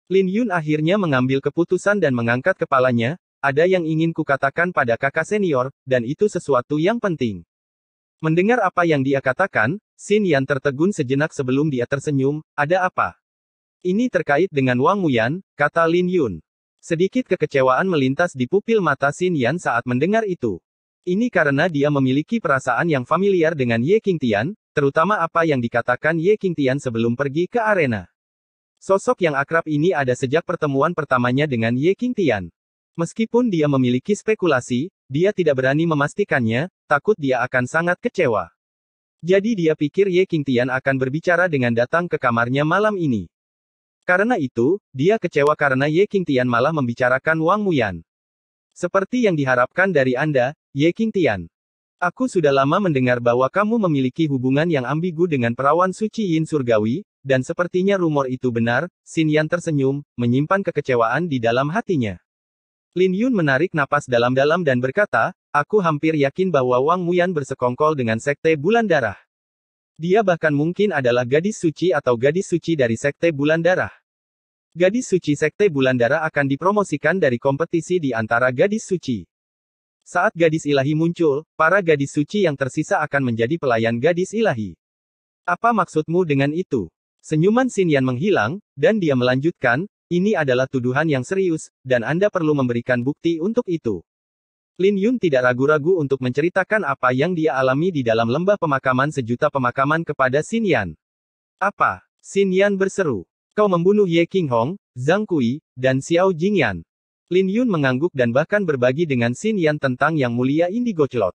Lin Yun akhirnya mengambil keputusan dan mengangkat kepalanya, ada yang ingin ku katakan pada kakak senior, dan itu sesuatu yang penting. Mendengar apa yang dia katakan, Xin Yan tertegun sejenak sebelum dia tersenyum, ada apa? Ini terkait dengan Wang Muyan, kata Lin Yun. Sedikit kekecewaan melintas di pupil mata Xin Yan saat mendengar itu. Ini karena dia memiliki perasaan yang familiar dengan Ye Qingtian, terutama apa yang dikatakan Ye Qingtian sebelum pergi ke arena. Sosok yang akrab ini ada sejak pertemuan pertamanya dengan Ye Qingtian. Meskipun dia memiliki spekulasi, dia tidak berani memastikannya, takut dia akan sangat kecewa. Jadi dia pikir Ye Qingtian akan berbicara dengan datang ke kamarnya malam ini. Karena itu, dia kecewa karena Ye Qingtian malah membicarakan Wang Muyan. Seperti yang diharapkan dari Anda, Ye Qingtian. Aku sudah lama mendengar bahwa kamu memiliki hubungan yang ambigu dengan perawan suci Yin Surgawi, dan sepertinya rumor itu benar, Xin Yan tersenyum, menyimpan kekecewaan di dalam hatinya. Lin Yun menarik napas dalam-dalam dan berkata, aku hampir yakin bahwa Wang Muyan bersekongkol dengan sekte bulan darah. Dia bahkan mungkin adalah gadis suci atau gadis suci dari sekte bulan darah. Gadis suci sekte bulan darah akan dipromosikan dari kompetisi di antara gadis suci. Saat gadis ilahi muncul, para gadis suci yang tersisa akan menjadi pelayan gadis ilahi. Apa maksudmu dengan itu? Senyuman Sinian menghilang, dan dia melanjutkan, ini adalah tuduhan yang serius, dan Anda perlu memberikan bukti untuk itu. Lin Yun tidak ragu-ragu untuk menceritakan apa yang dia alami di dalam lembah pemakaman sejuta pemakaman kepada Xin Yan. Apa? Xin Yan berseru. Kau membunuh Ye King Hong, Zhang Kui, dan Xiao Jing Yan. Lin Yun mengangguk dan bahkan berbagi dengan Xin Yan tentang yang mulia Indigo Celot.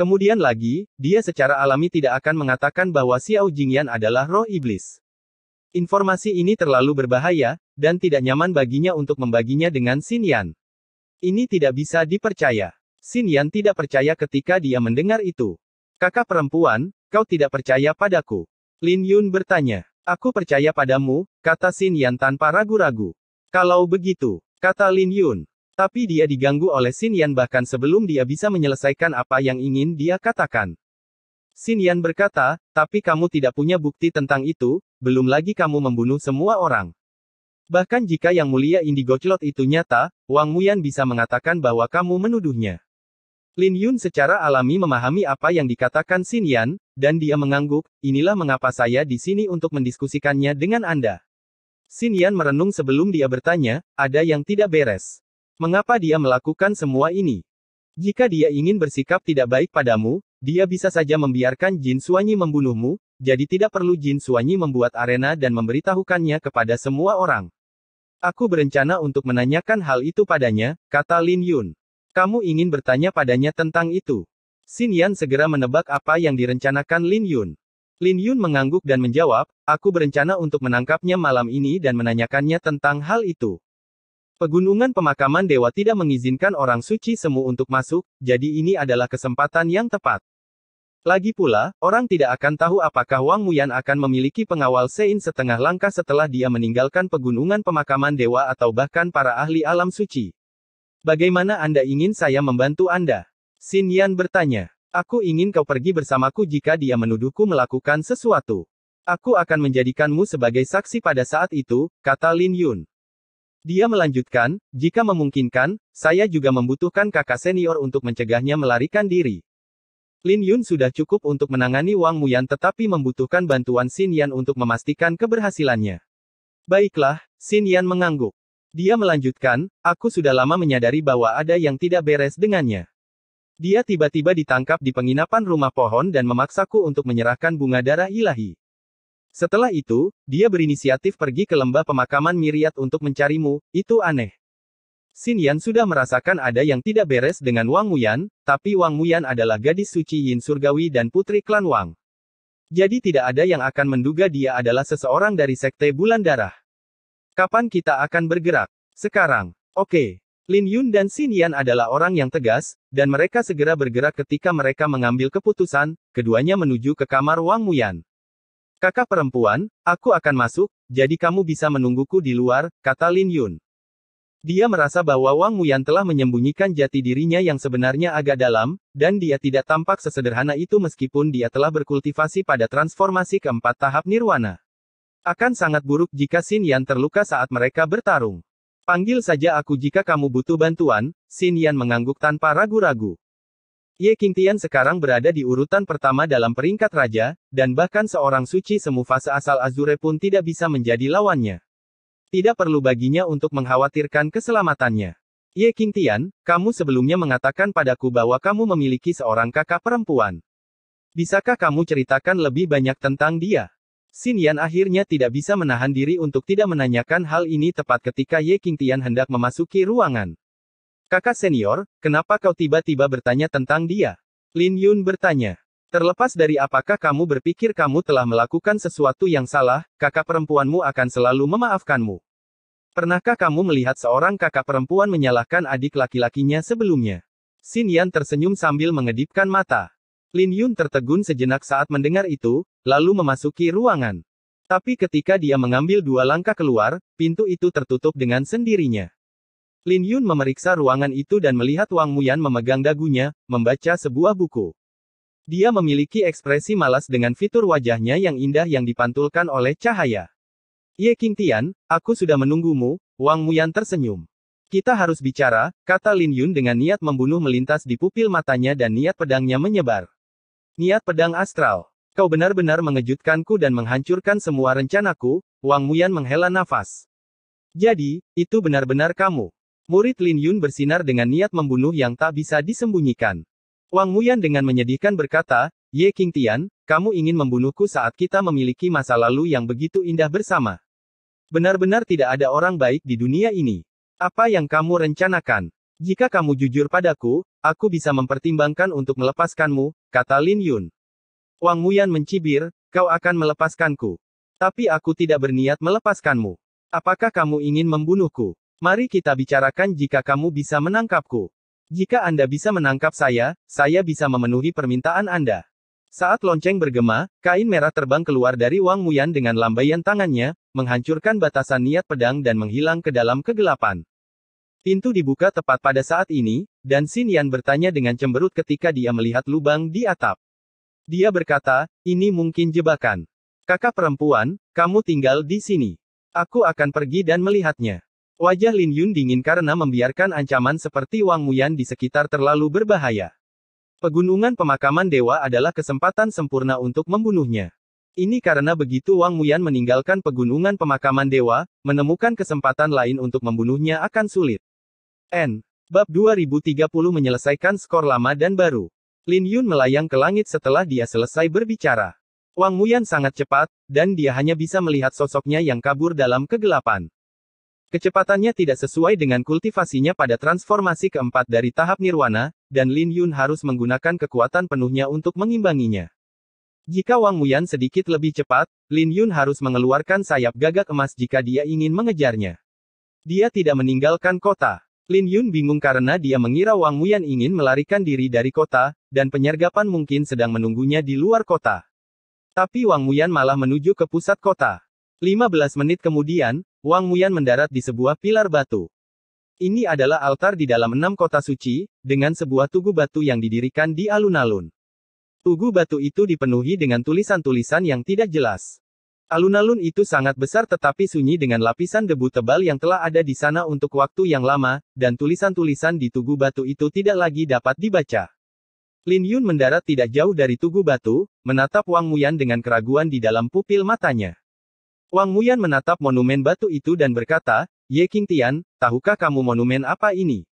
Kemudian lagi, dia secara alami tidak akan mengatakan bahwa Xiao Jing Yan adalah roh iblis. Informasi ini terlalu berbahaya, dan tidak nyaman baginya untuk membaginya dengan Xin Yan. Ini tidak bisa dipercaya. Xin Yan tidak percaya ketika dia mendengar itu. Kakak perempuan, kau tidak percaya padaku. Lin Yun bertanya. Aku percaya padamu, kata Xin Yan tanpa ragu-ragu. Kalau begitu, kata Lin Yun. Tapi dia diganggu oleh Xin Yan bahkan sebelum dia bisa menyelesaikan apa yang ingin dia katakan. Xin Yan berkata, tapi kamu tidak punya bukti tentang itu, belum lagi kamu membunuh semua orang. Bahkan jika yang mulia Indigo Clot itu nyata, Wang Muyan bisa mengatakan bahwa kamu menuduhnya. Lin Yun secara alami memahami apa yang dikatakan Xin Yan, dan dia mengangguk, inilah mengapa saya di sini untuk mendiskusikannya dengan Anda. Xin Yan merenung sebelum dia bertanya, ada yang tidak beres. Mengapa dia melakukan semua ini? Jika dia ingin bersikap tidak baik padamu, dia bisa saja membiarkan Jin Suanyi membunuhmu, jadi tidak perlu Jin Suanyi membuat arena dan memberitahukannya kepada semua orang. Aku berencana untuk menanyakan hal itu padanya, kata Lin Yun. Kamu ingin bertanya padanya tentang itu. Xin Yan segera menebak apa yang direncanakan Lin Yun. Lin Yun mengangguk dan menjawab, aku berencana untuk menangkapnya malam ini dan menanyakannya tentang hal itu. Pegunungan pemakaman dewa tidak mengizinkan orang suci semu untuk masuk, jadi ini adalah kesempatan yang tepat. Lagi pula, orang tidak akan tahu apakah Wang Muyan akan memiliki pengawal Sein setengah langkah setelah dia meninggalkan pegunungan pemakaman dewa atau bahkan para ahli alam suci. Bagaimana Anda ingin saya membantu Anda? Xin Yan bertanya. Aku ingin kau pergi bersamaku jika dia menuduhku melakukan sesuatu. Aku akan menjadikanmu sebagai saksi pada saat itu, kata Lin Yun. Dia melanjutkan, jika memungkinkan, saya juga membutuhkan kakak senior untuk mencegahnya melarikan diri. Lin Yun sudah cukup untuk menangani Wang Muyan tetapi membutuhkan bantuan Xin Yan untuk memastikan keberhasilannya. Baiklah, Xin Yan mengangguk. Dia melanjutkan, aku sudah lama menyadari bahwa ada yang tidak beres dengannya. Dia tiba-tiba ditangkap di penginapan rumah pohon dan memaksaku untuk menyerahkan bunga darah ilahi. Setelah itu, dia berinisiatif pergi ke lembah pemakaman Miriat untuk mencarimu, itu aneh. Xin Yan sudah merasakan ada yang tidak beres dengan Wang Muyan, tapi Wang Muyan adalah gadis suci Yin Surgawi dan putri klan Wang. Jadi tidak ada yang akan menduga dia adalah seseorang dari sekte bulan darah. Kapan kita akan bergerak? Sekarang. Oke. Lin Yun dan Xin Yan adalah orang yang tegas, dan mereka segera bergerak ketika mereka mengambil keputusan, keduanya menuju ke kamar Wang Muyan. Kakak perempuan, aku akan masuk, jadi kamu bisa menungguku di luar, kata Lin Yun. Dia merasa bahwa Wang Muyan telah menyembunyikan jati dirinya yang sebenarnya agak dalam, dan dia tidak tampak sesederhana itu meskipun dia telah berkultivasi pada transformasi keempat tahap nirwana. Akan sangat buruk jika Xin Yan terluka saat mereka bertarung. Panggil saja aku jika kamu butuh bantuan, Xin Yan mengangguk tanpa ragu-ragu. Ye Qingtian sekarang berada di urutan pertama dalam peringkat raja, dan bahkan seorang suci semu fase asal Azure pun tidak bisa menjadi lawannya. Tidak perlu baginya untuk mengkhawatirkan keselamatannya. Ye King Tian, kamu sebelumnya mengatakan padaku bahwa kamu memiliki seorang kakak perempuan. Bisakah kamu ceritakan lebih banyak tentang dia? Xin Yan akhirnya tidak bisa menahan diri untuk tidak menanyakan hal ini tepat ketika Ye King Tian hendak memasuki ruangan. Kakak senior, kenapa kau tiba-tiba bertanya tentang dia? Lin Yun bertanya. Terlepas dari apakah kamu berpikir kamu telah melakukan sesuatu yang salah, kakak perempuanmu akan selalu memaafkanmu. Pernahkah kamu melihat seorang kakak perempuan menyalahkan adik laki-lakinya sebelumnya? Xin Yan tersenyum sambil mengedipkan mata. Lin Yun tertegun sejenak saat mendengar itu, lalu memasuki ruangan. Tapi ketika dia mengambil dua langkah keluar, pintu itu tertutup dengan sendirinya. Lin Yun memeriksa ruangan itu dan melihat Wang Muyan memegang dagunya, membaca sebuah buku. Dia memiliki ekspresi malas dengan fitur wajahnya yang indah yang dipantulkan oleh cahaya. Ye King Tian, aku sudah menunggumu, Wang Muyan tersenyum. Kita harus bicara, kata Lin Yun dengan niat membunuh melintas di pupil matanya dan niat pedangnya menyebar. Niat pedang astral. Kau benar-benar mengejutkanku dan menghancurkan semua rencanaku, Wang Muyan menghela nafas. Jadi, itu benar-benar kamu. Murid Lin Yun bersinar dengan niat membunuh yang tak bisa disembunyikan. Wang Muyan dengan menyedihkan berkata, Ye King Tian, kamu ingin membunuhku saat kita memiliki masa lalu yang begitu indah bersama. Benar-benar tidak ada orang baik di dunia ini. Apa yang kamu rencanakan? Jika kamu jujur padaku, aku bisa mempertimbangkan untuk melepaskanmu, kata Lin Yun. Wang Muyan mencibir, kau akan melepaskanku. Tapi aku tidak berniat melepaskanmu. Apakah kamu ingin membunuhku? Mari kita bicarakan jika kamu bisa menangkapku. Jika Anda bisa menangkap saya, saya bisa memenuhi permintaan Anda. Saat lonceng bergema, kain merah terbang keluar dari Wang Muyan dengan lambaian tangannya, menghancurkan batasan niat pedang dan menghilang ke dalam kegelapan. Pintu dibuka tepat pada saat ini, dan Xin Yan bertanya dengan cemberut ketika dia melihat lubang di atap. Dia berkata, ini mungkin jebakan. Kakak perempuan, kamu tinggal di sini. Aku akan pergi dan melihatnya. Wajah Lin Yun dingin karena membiarkan ancaman seperti Wang Muyan di sekitar terlalu berbahaya. Pegunungan pemakaman dewa adalah kesempatan sempurna untuk membunuhnya. Ini karena begitu Wang Muyan meninggalkan pegunungan pemakaman dewa, menemukan kesempatan lain untuk membunuhnya akan sulit. N. Bab 2030 menyelesaikan skor lama dan baru. Lin Yun melayang ke langit setelah dia selesai berbicara. Wang Muyan sangat cepat, dan dia hanya bisa melihat sosoknya yang kabur dalam kegelapan. Kecepatannya tidak sesuai dengan kultivasinya pada transformasi keempat dari tahap nirwana, dan Lin Yun harus menggunakan kekuatan penuhnya untuk mengimbanginya. Jika Wang Muyan sedikit lebih cepat, Lin Yun harus mengeluarkan sayap gagak emas jika dia ingin mengejarnya. Dia tidak meninggalkan kota. Lin Yun bingung karena dia mengira Wang Muyan ingin melarikan diri dari kota, dan penyergapan mungkin sedang menunggunya di luar kota. Tapi Wang Muyan malah menuju ke pusat kota. 15 menit kemudian, Wang Muyan mendarat di sebuah pilar batu. Ini adalah altar di dalam enam kota suci, dengan sebuah tugu batu yang didirikan di alun-alun. Tugu batu itu dipenuhi dengan tulisan-tulisan yang tidak jelas. Alun-alun itu sangat besar tetapi sunyi dengan lapisan debu tebal yang telah ada di sana untuk waktu yang lama, dan tulisan-tulisan di tugu batu itu tidak lagi dapat dibaca. Lin Yun mendarat tidak jauh dari tugu batu, menatap Wang Muyan dengan keraguan di dalam pupil matanya. Wang Muyan menatap monumen batu itu dan berkata, Ye King Tian, tahukah kamu monumen apa ini?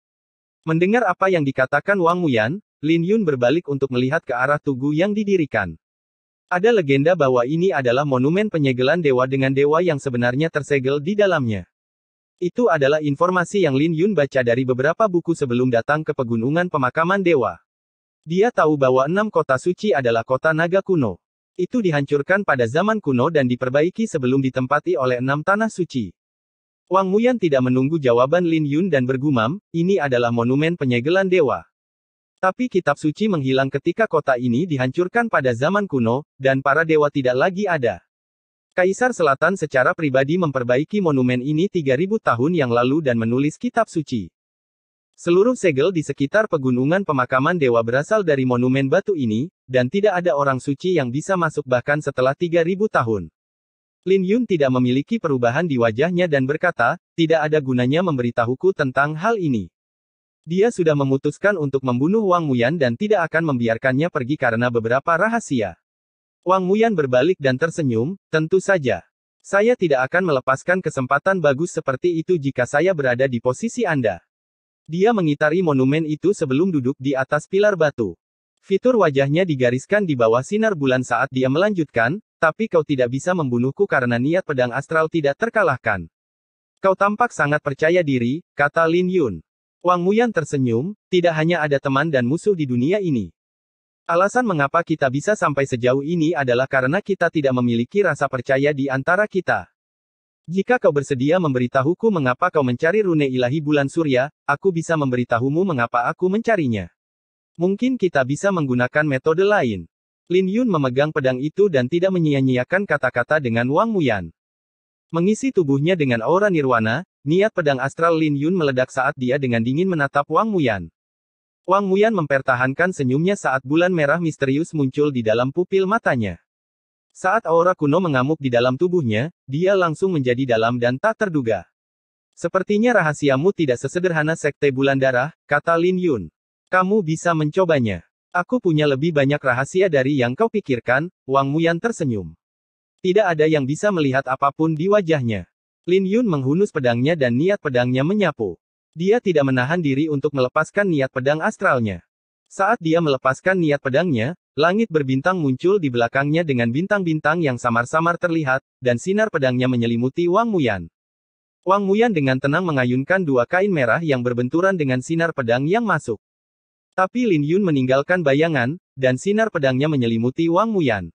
Mendengar apa yang dikatakan Wang Muyan, Lin Yun berbalik untuk melihat ke arah tugu yang didirikan. Ada legenda bahwa ini adalah monumen penyegelan dewa dengan dewa yang sebenarnya tersegel di dalamnya. Itu adalah informasi yang Lin Yun baca dari beberapa buku sebelum datang ke pegunungan pemakaman dewa. Dia tahu bahwa enam kota suci adalah kota naga kuno. Itu dihancurkan pada zaman kuno dan diperbaiki sebelum ditempati oleh enam tanah suci. Wang Muyan tidak menunggu jawaban Lin Yun dan bergumam, ini adalah monumen penyegelan dewa. Tapi kitab suci menghilang ketika kota ini dihancurkan pada zaman kuno, dan para dewa tidak lagi ada. Kaisar Selatan secara pribadi memperbaiki monumen ini 3000 tahun yang lalu dan menulis kitab suci. Seluruh segel di sekitar pegunungan pemakaman dewa berasal dari monumen batu ini, dan tidak ada orang suci yang bisa masuk bahkan setelah 3000 tahun. Lin Yun tidak memiliki perubahan di wajahnya dan berkata, tidak ada gunanya memberitahuku tentang hal ini. Dia sudah memutuskan untuk membunuh Wang Muyan dan tidak akan membiarkannya pergi karena beberapa rahasia. Wang Muyan berbalik dan tersenyum, tentu saja. Saya tidak akan melepaskan kesempatan bagus seperti itu jika saya berada di posisi Anda. Dia mengitari monumen itu sebelum duduk di atas pilar batu. Fitur wajahnya digariskan di bawah sinar bulan saat dia melanjutkan, tapi kau tidak bisa membunuhku karena niat pedang astral tidak terkalahkan. Kau tampak sangat percaya diri, kata Lin Yun. Wang Muyan tersenyum, tidak hanya ada teman dan musuh di dunia ini. Alasan mengapa kita bisa sampai sejauh ini adalah karena kita tidak memiliki rasa percaya di antara kita. Jika kau bersedia memberitahuku mengapa kau mencari rune ilahi bulan surya, aku bisa memberitahumu mengapa aku mencarinya. Mungkin kita bisa menggunakan metode lain. Lin Yun memegang pedang itu dan tidak menyia-nyiakan kata-kata dengan Wang Muyan. Mengisi tubuhnya dengan aura nirwana, niat pedang astral Lin Yun meledak saat dia dengan dingin menatap Wang Muyan. Wang Muyan mempertahankan senyumnya saat bulan merah misterius muncul di dalam pupil matanya. Saat aura kuno mengamuk di dalam tubuhnya, dia langsung menjadi dalam dan tak terduga. Sepertinya rahasiamu tidak sesederhana sekte bulan darah, kata Lin Yun. Kamu bisa mencobanya. Aku punya lebih banyak rahasia dari yang kau pikirkan, Wang Muyan tersenyum. Tidak ada yang bisa melihat apapun di wajahnya. Lin Yun menghunus pedangnya dan niat pedangnya menyapu. Dia tidak menahan diri untuk melepaskan niat pedang astralnya. Saat dia melepaskan niat pedangnya, langit berbintang muncul di belakangnya dengan bintang-bintang yang samar-samar terlihat, dan sinar pedangnya menyelimuti Wang Muyan. Wang Muyan dengan tenang mengayunkan dua kain merah yang berbenturan dengan sinar pedang yang masuk. Tapi Lin Yun meninggalkan bayangan, dan sinar pedangnya menyelimuti Wang Muyan.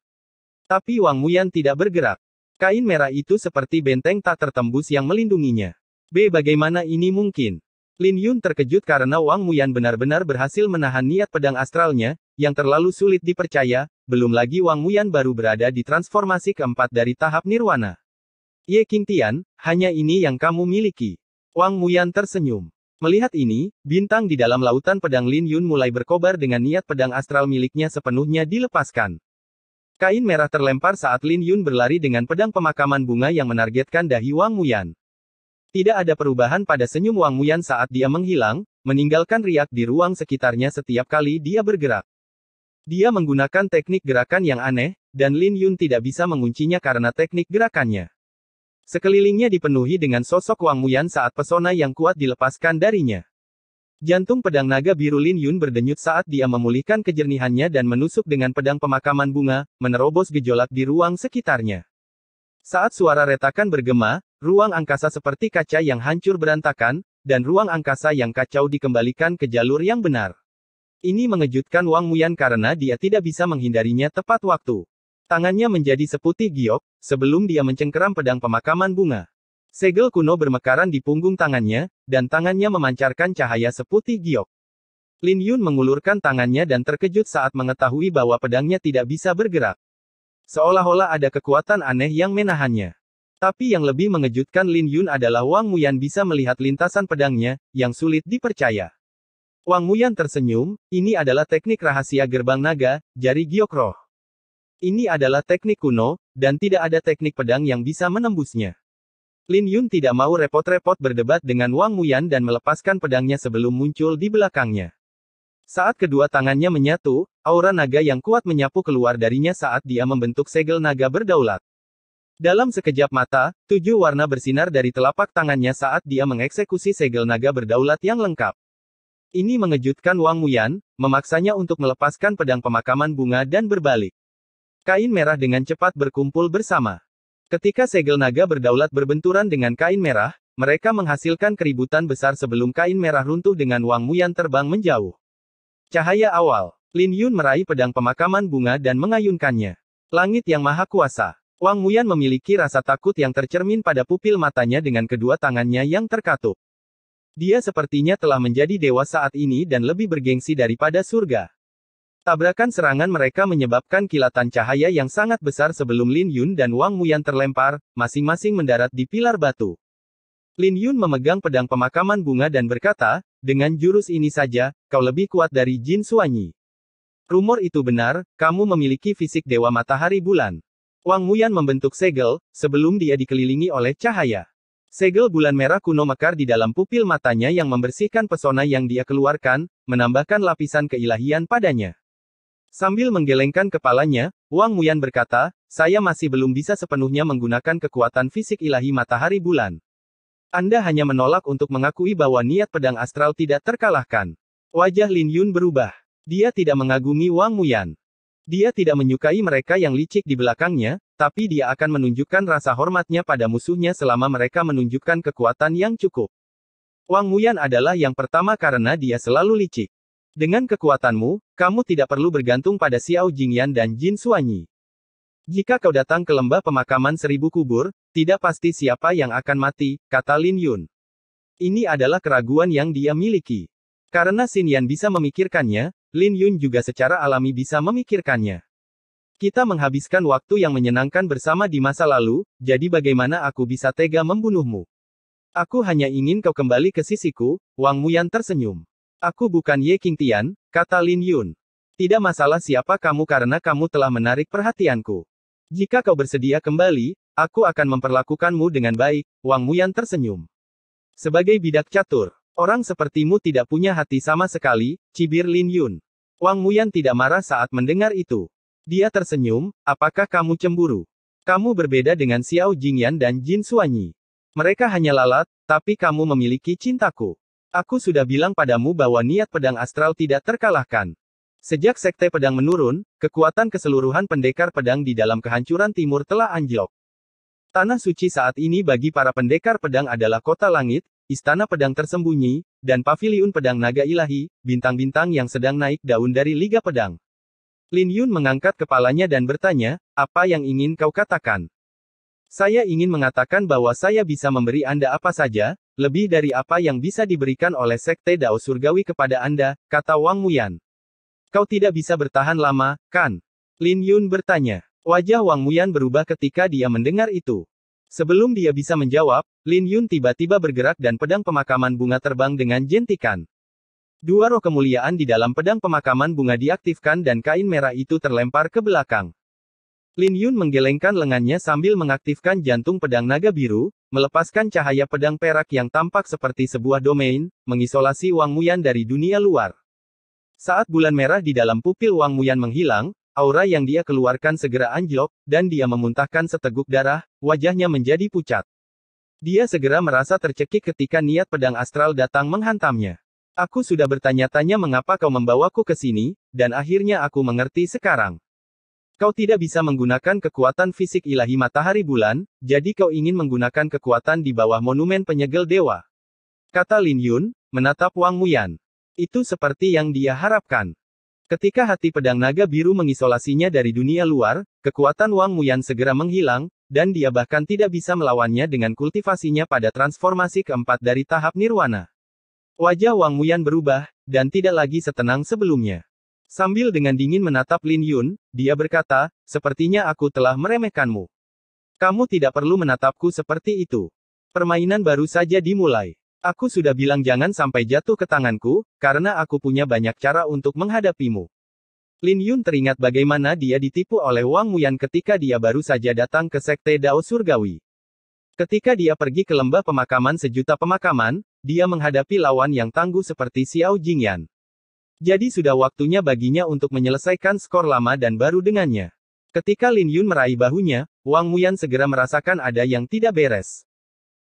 Tapi Wang Muyan tidak bergerak. Kain merah itu seperti benteng tak tertembus yang melindunginya. B. Bagaimana ini mungkin? Lin Yun terkejut karena Wang Muyan benar-benar berhasil menahan niat pedang astralnya, yang terlalu sulit dipercaya, belum lagi Wang Muyan baru berada di transformasi keempat dari tahap nirwana. Ye Qingtian, hanya ini yang kamu miliki. Wang Muyan tersenyum. Melihat ini, bintang di dalam lautan pedang Lin Yun mulai berkobar dengan niat pedang astral miliknya sepenuhnya dilepaskan. Kain merah terlempar saat Lin Yun berlari dengan pedang pemakaman bunga yang menargetkan dahi Wang Muyan. Tidak ada perubahan pada senyum Wang Muyan saat dia menghilang, meninggalkan riak di ruang sekitarnya setiap kali dia bergerak. Dia menggunakan teknik gerakan yang aneh, dan Lin Yun tidak bisa menguncinya karena teknik gerakannya. Sekelilingnya dipenuhi dengan sosok Wang Muyan saat pesona yang kuat dilepaskan darinya. Jantung pedang naga biru Lin Yun berdenyut saat dia memulihkan kejernihannya dan menusuk dengan pedang pemakaman bunga, menerobos gejolak di ruang sekitarnya. Saat suara retakan bergema, ruang angkasa seperti kaca yang hancur berantakan, dan ruang angkasa yang kacau dikembalikan ke jalur yang benar. Ini mengejutkan Wang Muyan karena dia tidak bisa menghindarinya tepat waktu. Tangannya menjadi seputih giok, sebelum dia mencengkeram pedang pemakaman bunga. Segel kuno bermekaran di punggung tangannya, dan tangannya memancarkan cahaya seputih giok. Lin Yun mengulurkan tangannya dan terkejut saat mengetahui bahwa pedangnya tidak bisa bergerak. Seolah-olah ada kekuatan aneh yang menahannya. Tapi yang lebih mengejutkan Lin Yun adalah Wang Muyan bisa melihat lintasan pedangnya, yang sulit dipercaya. Wang Muyan tersenyum, ini adalah teknik rahasia gerbang naga, jari giok roh. Ini adalah teknik kuno, dan tidak ada teknik pedang yang bisa menembusnya. Lin Yun tidak mau repot-repot berdebat dengan Wang Muyan dan melepaskan pedangnya sebelum muncul di belakangnya. Saat kedua tangannya menyatu, aura naga yang kuat menyapu keluar darinya saat dia membentuk segel naga berdaulat. Dalam sekejap mata, tujuh warna bersinar dari telapak tangannya saat dia mengeksekusi segel naga berdaulat yang lengkap. Ini mengejutkan Wang Muyan, memaksanya untuk melepaskan pedang pemakaman bunga dan berbalik. Kain merah dengan cepat berkumpul bersama. Ketika segel naga berdaulat berbenturan dengan kain merah, mereka menghasilkan keributan besar sebelum kain merah runtuh dengan Wang Muyan terbang menjauh. Cahaya awal, Lin Yun meraih pedang pemakaman bunga dan mengayunkannya. Langit yang maha kuasa. Wang Muyan memiliki rasa takut yang tercermin pada pupil matanya dengan kedua tangannya yang terkatup. Dia sepertinya telah menjadi dewa saat ini dan lebih bergengsi daripada surga. Tabrakan serangan mereka menyebabkan kilatan cahaya yang sangat besar sebelum Lin Yun dan Wang Muyan terlempar, masing-masing mendarat di pilar batu. Lin Yun memegang pedang pemakaman bunga dan berkata, dengan jurus ini saja, kau lebih kuat dari Jin Suanyi. Rumor itu benar, kamu memiliki fisik Dewa Matahari Bulan. Wang Muyan membentuk segel, sebelum dia dikelilingi oleh cahaya. Segel bulan merah kuno mekar di dalam pupil matanya yang membersihkan pesona yang dia keluarkan, menambahkan lapisan keilahian padanya. Sambil menggelengkan kepalanya, Wang Muyan berkata, saya masih belum bisa sepenuhnya menggunakan kekuatan fisik ilahi matahari bulan. Anda hanya menolak untuk mengakui bahwa niat pedang astral tidak terkalahkan. Wajah Lin Yun berubah. Dia tidak mengagumi Wang Muyan. Dia tidak menyukai mereka yang licik di belakangnya, tapi dia akan menunjukkan rasa hormatnya pada musuhnya selama mereka menunjukkan kekuatan yang cukup. Wang Muyan adalah yang pertama karena dia selalu licik. Dengan kekuatanmu, kamu tidak perlu bergantung pada Xiao Jingyan dan Jin Suanyi. Jika kau datang ke lembah pemakaman seribu kubur, tidak pasti siapa yang akan mati, kata Lin Yun. Ini adalah keraguan yang dia miliki. Karena Xin Yan bisa memikirkannya, Lin Yun juga secara alami bisa memikirkannya. Kita menghabiskan waktu yang menyenangkan bersama di masa lalu, jadi bagaimana aku bisa tega membunuhmu? Aku hanya ingin kau kembali ke sisiku, Wang Muyan tersenyum. Aku bukan Ye Qingtian, kata Lin Yun. Tidak masalah siapa kamu karena kamu telah menarik perhatianku. Jika kau bersedia kembali, aku akan memperlakukanmu dengan baik, Wang Muyan tersenyum. Sebagai bidak catur, orang sepertimu tidak punya hati sama sekali, cibir Lin Yun. Wang Muyan tidak marah saat mendengar itu. Dia tersenyum, apakah kamu cemburu? Kamu berbeda dengan Xiao Jingyan dan Jin Suanyi. Mereka hanya lalat, tapi kamu memiliki cintaku. Aku sudah bilang padamu bahwa niat pedang astral tidak terkalahkan. Sejak sekte pedang menurun, kekuatan keseluruhan pendekar pedang di dalam kehancuran timur telah anjlok. Tanah suci saat ini bagi para pendekar pedang adalah kota langit, istana pedang tersembunyi, dan pavilion pedang naga ilahi, bintang-bintang yang sedang naik daun dari liga pedang. Lin Yun mengangkat kepalanya dan bertanya, apa yang ingin kau katakan? Saya ingin mengatakan bahwa saya bisa memberi Anda apa saja, lebih dari apa yang bisa diberikan oleh Sekte Dao Surgawi kepada Anda, kata Wang Muyan. Kau tidak bisa bertahan lama, kan? Lin Yun bertanya. Wajah Wang Muyan berubah ketika dia mendengar itu. Sebelum dia bisa menjawab, Lin Yun tiba-tiba bergerak dan pedang pemakaman bunga terbang dengan jentikan. Dua roh kemuliaan di dalam pedang pemakaman bunga diaktifkan dan kain merah itu terlempar ke belakang. Lin Yun menggelengkan lengannya sambil mengaktifkan jantung pedang naga biru, melepaskan cahaya pedang perak yang tampak seperti sebuah domain, mengisolasi Wang Muyan dari dunia luar. Saat bulan merah di dalam pupil Wang Muyan menghilang, aura yang dia keluarkan segera anjlok, dan dia memuntahkan seteguk darah, wajahnya menjadi pucat. Dia segera merasa tercekik ketika niat pedang astral datang menghantamnya. Aku sudah bertanya-tanya mengapa kau membawaku ke sini, dan akhirnya aku mengerti sekarang. Kau tidak bisa menggunakan kekuatan fisik ilahi matahari bulan, jadi kau ingin menggunakan kekuatan di bawah monumen penyegel dewa. Kata Lin Yun, menatap Wang Muyan. Itu seperti yang dia harapkan. Ketika hati pedang naga biru mengisolasinya dari dunia luar, kekuatan Wang Muyan segera menghilang, dan dia bahkan tidak bisa melawannya dengan kultivasinya pada transformasi keempat dari tahap nirwana. Wajah Wang Muyan berubah, dan tidak lagi setenang sebelumnya. Sambil dengan dingin menatap Lin Yun, dia berkata, sepertinya aku telah meremehkanmu. Kamu tidak perlu menatapku seperti itu. Permainan baru saja dimulai. Aku sudah bilang jangan sampai jatuh ke tanganku, karena aku punya banyak cara untuk menghadapimu. Lin Yun teringat bagaimana dia ditipu oleh Wang Muyan ketika dia baru saja datang ke Sekte Dao Surgawi. Ketika dia pergi ke lembah pemakaman sejuta pemakaman, dia menghadapi lawan yang tangguh seperti Xiao Jingyan. Jadi sudah waktunya baginya untuk menyelesaikan skor lama dan baru dengannya. Ketika Lin Yun meraih bahunya, Wang Muyan segera merasakan ada yang tidak beres.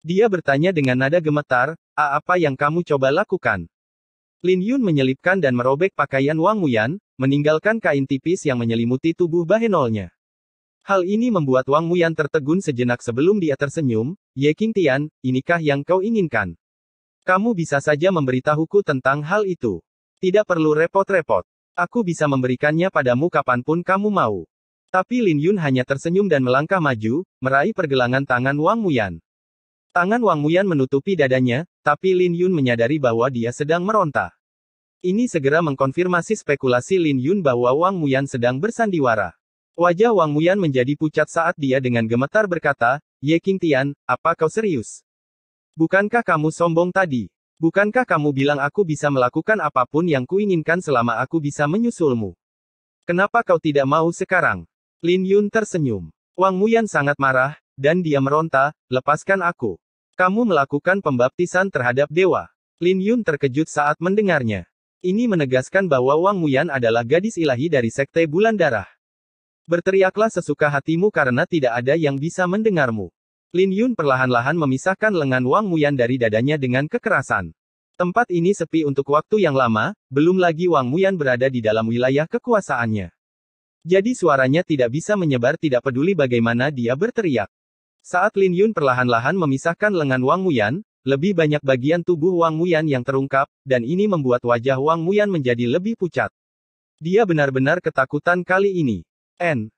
Dia bertanya dengan nada gemetar, A apa yang kamu coba lakukan? Lin Yun menyelipkan dan merobek pakaian Wang Muyan, meninggalkan kain tipis yang menyelimuti tubuh bahenolnya. Hal ini membuat Wang Muyan tertegun sejenak sebelum dia tersenyum, Ye King Tian, inikah yang kau inginkan? Kamu bisa saja memberitahuku tentang hal itu. Tidak perlu repot-repot. Aku bisa memberikannya padamu kapanpun kamu mau. Tapi Lin Yun hanya tersenyum dan melangkah maju, meraih pergelangan tangan Wang Muyan. Tangan Wang Muyan menutupi dadanya, tapi Lin Yun menyadari bahwa dia sedang meronta. Ini segera mengkonfirmasi spekulasi Lin Yun bahwa Wang Muyan sedang bersandiwara. Wajah Wang Muyan menjadi pucat saat dia dengan gemetar berkata, Ye King Tian, apa kau serius? Bukankah kamu sombong tadi? Bukankah kamu bilang aku bisa melakukan apapun yang kuinginkan selama aku bisa menyusulmu? Kenapa kau tidak mau sekarang? Lin Yun tersenyum. Wang Muyan sangat marah, dan dia meronta, lepaskan aku. Kamu melakukan pembaptisan terhadap dewa. Lin Yun terkejut saat mendengarnya. Ini menegaskan bahwa Wang Muyan adalah gadis ilahi dari sekte bulan darah. Berteriaklah sesuka hatimu karena tidak ada yang bisa mendengarmu. Lin Yun perlahan-lahan memisahkan lengan Wang Muyan dari dadanya dengan kekerasan. Tempat ini sepi untuk waktu yang lama, belum lagi Wang Muyan berada di dalam wilayah kekuasaannya. Jadi suaranya tidak bisa menyebar tidak peduli bagaimana dia berteriak. Saat Lin Yun perlahan-lahan memisahkan lengan Wang Muyan, lebih banyak bagian tubuh Wang Muyan yang terungkap, dan ini membuat wajah Wang Muyan menjadi lebih pucat. Dia benar-benar ketakutan kali ini. N.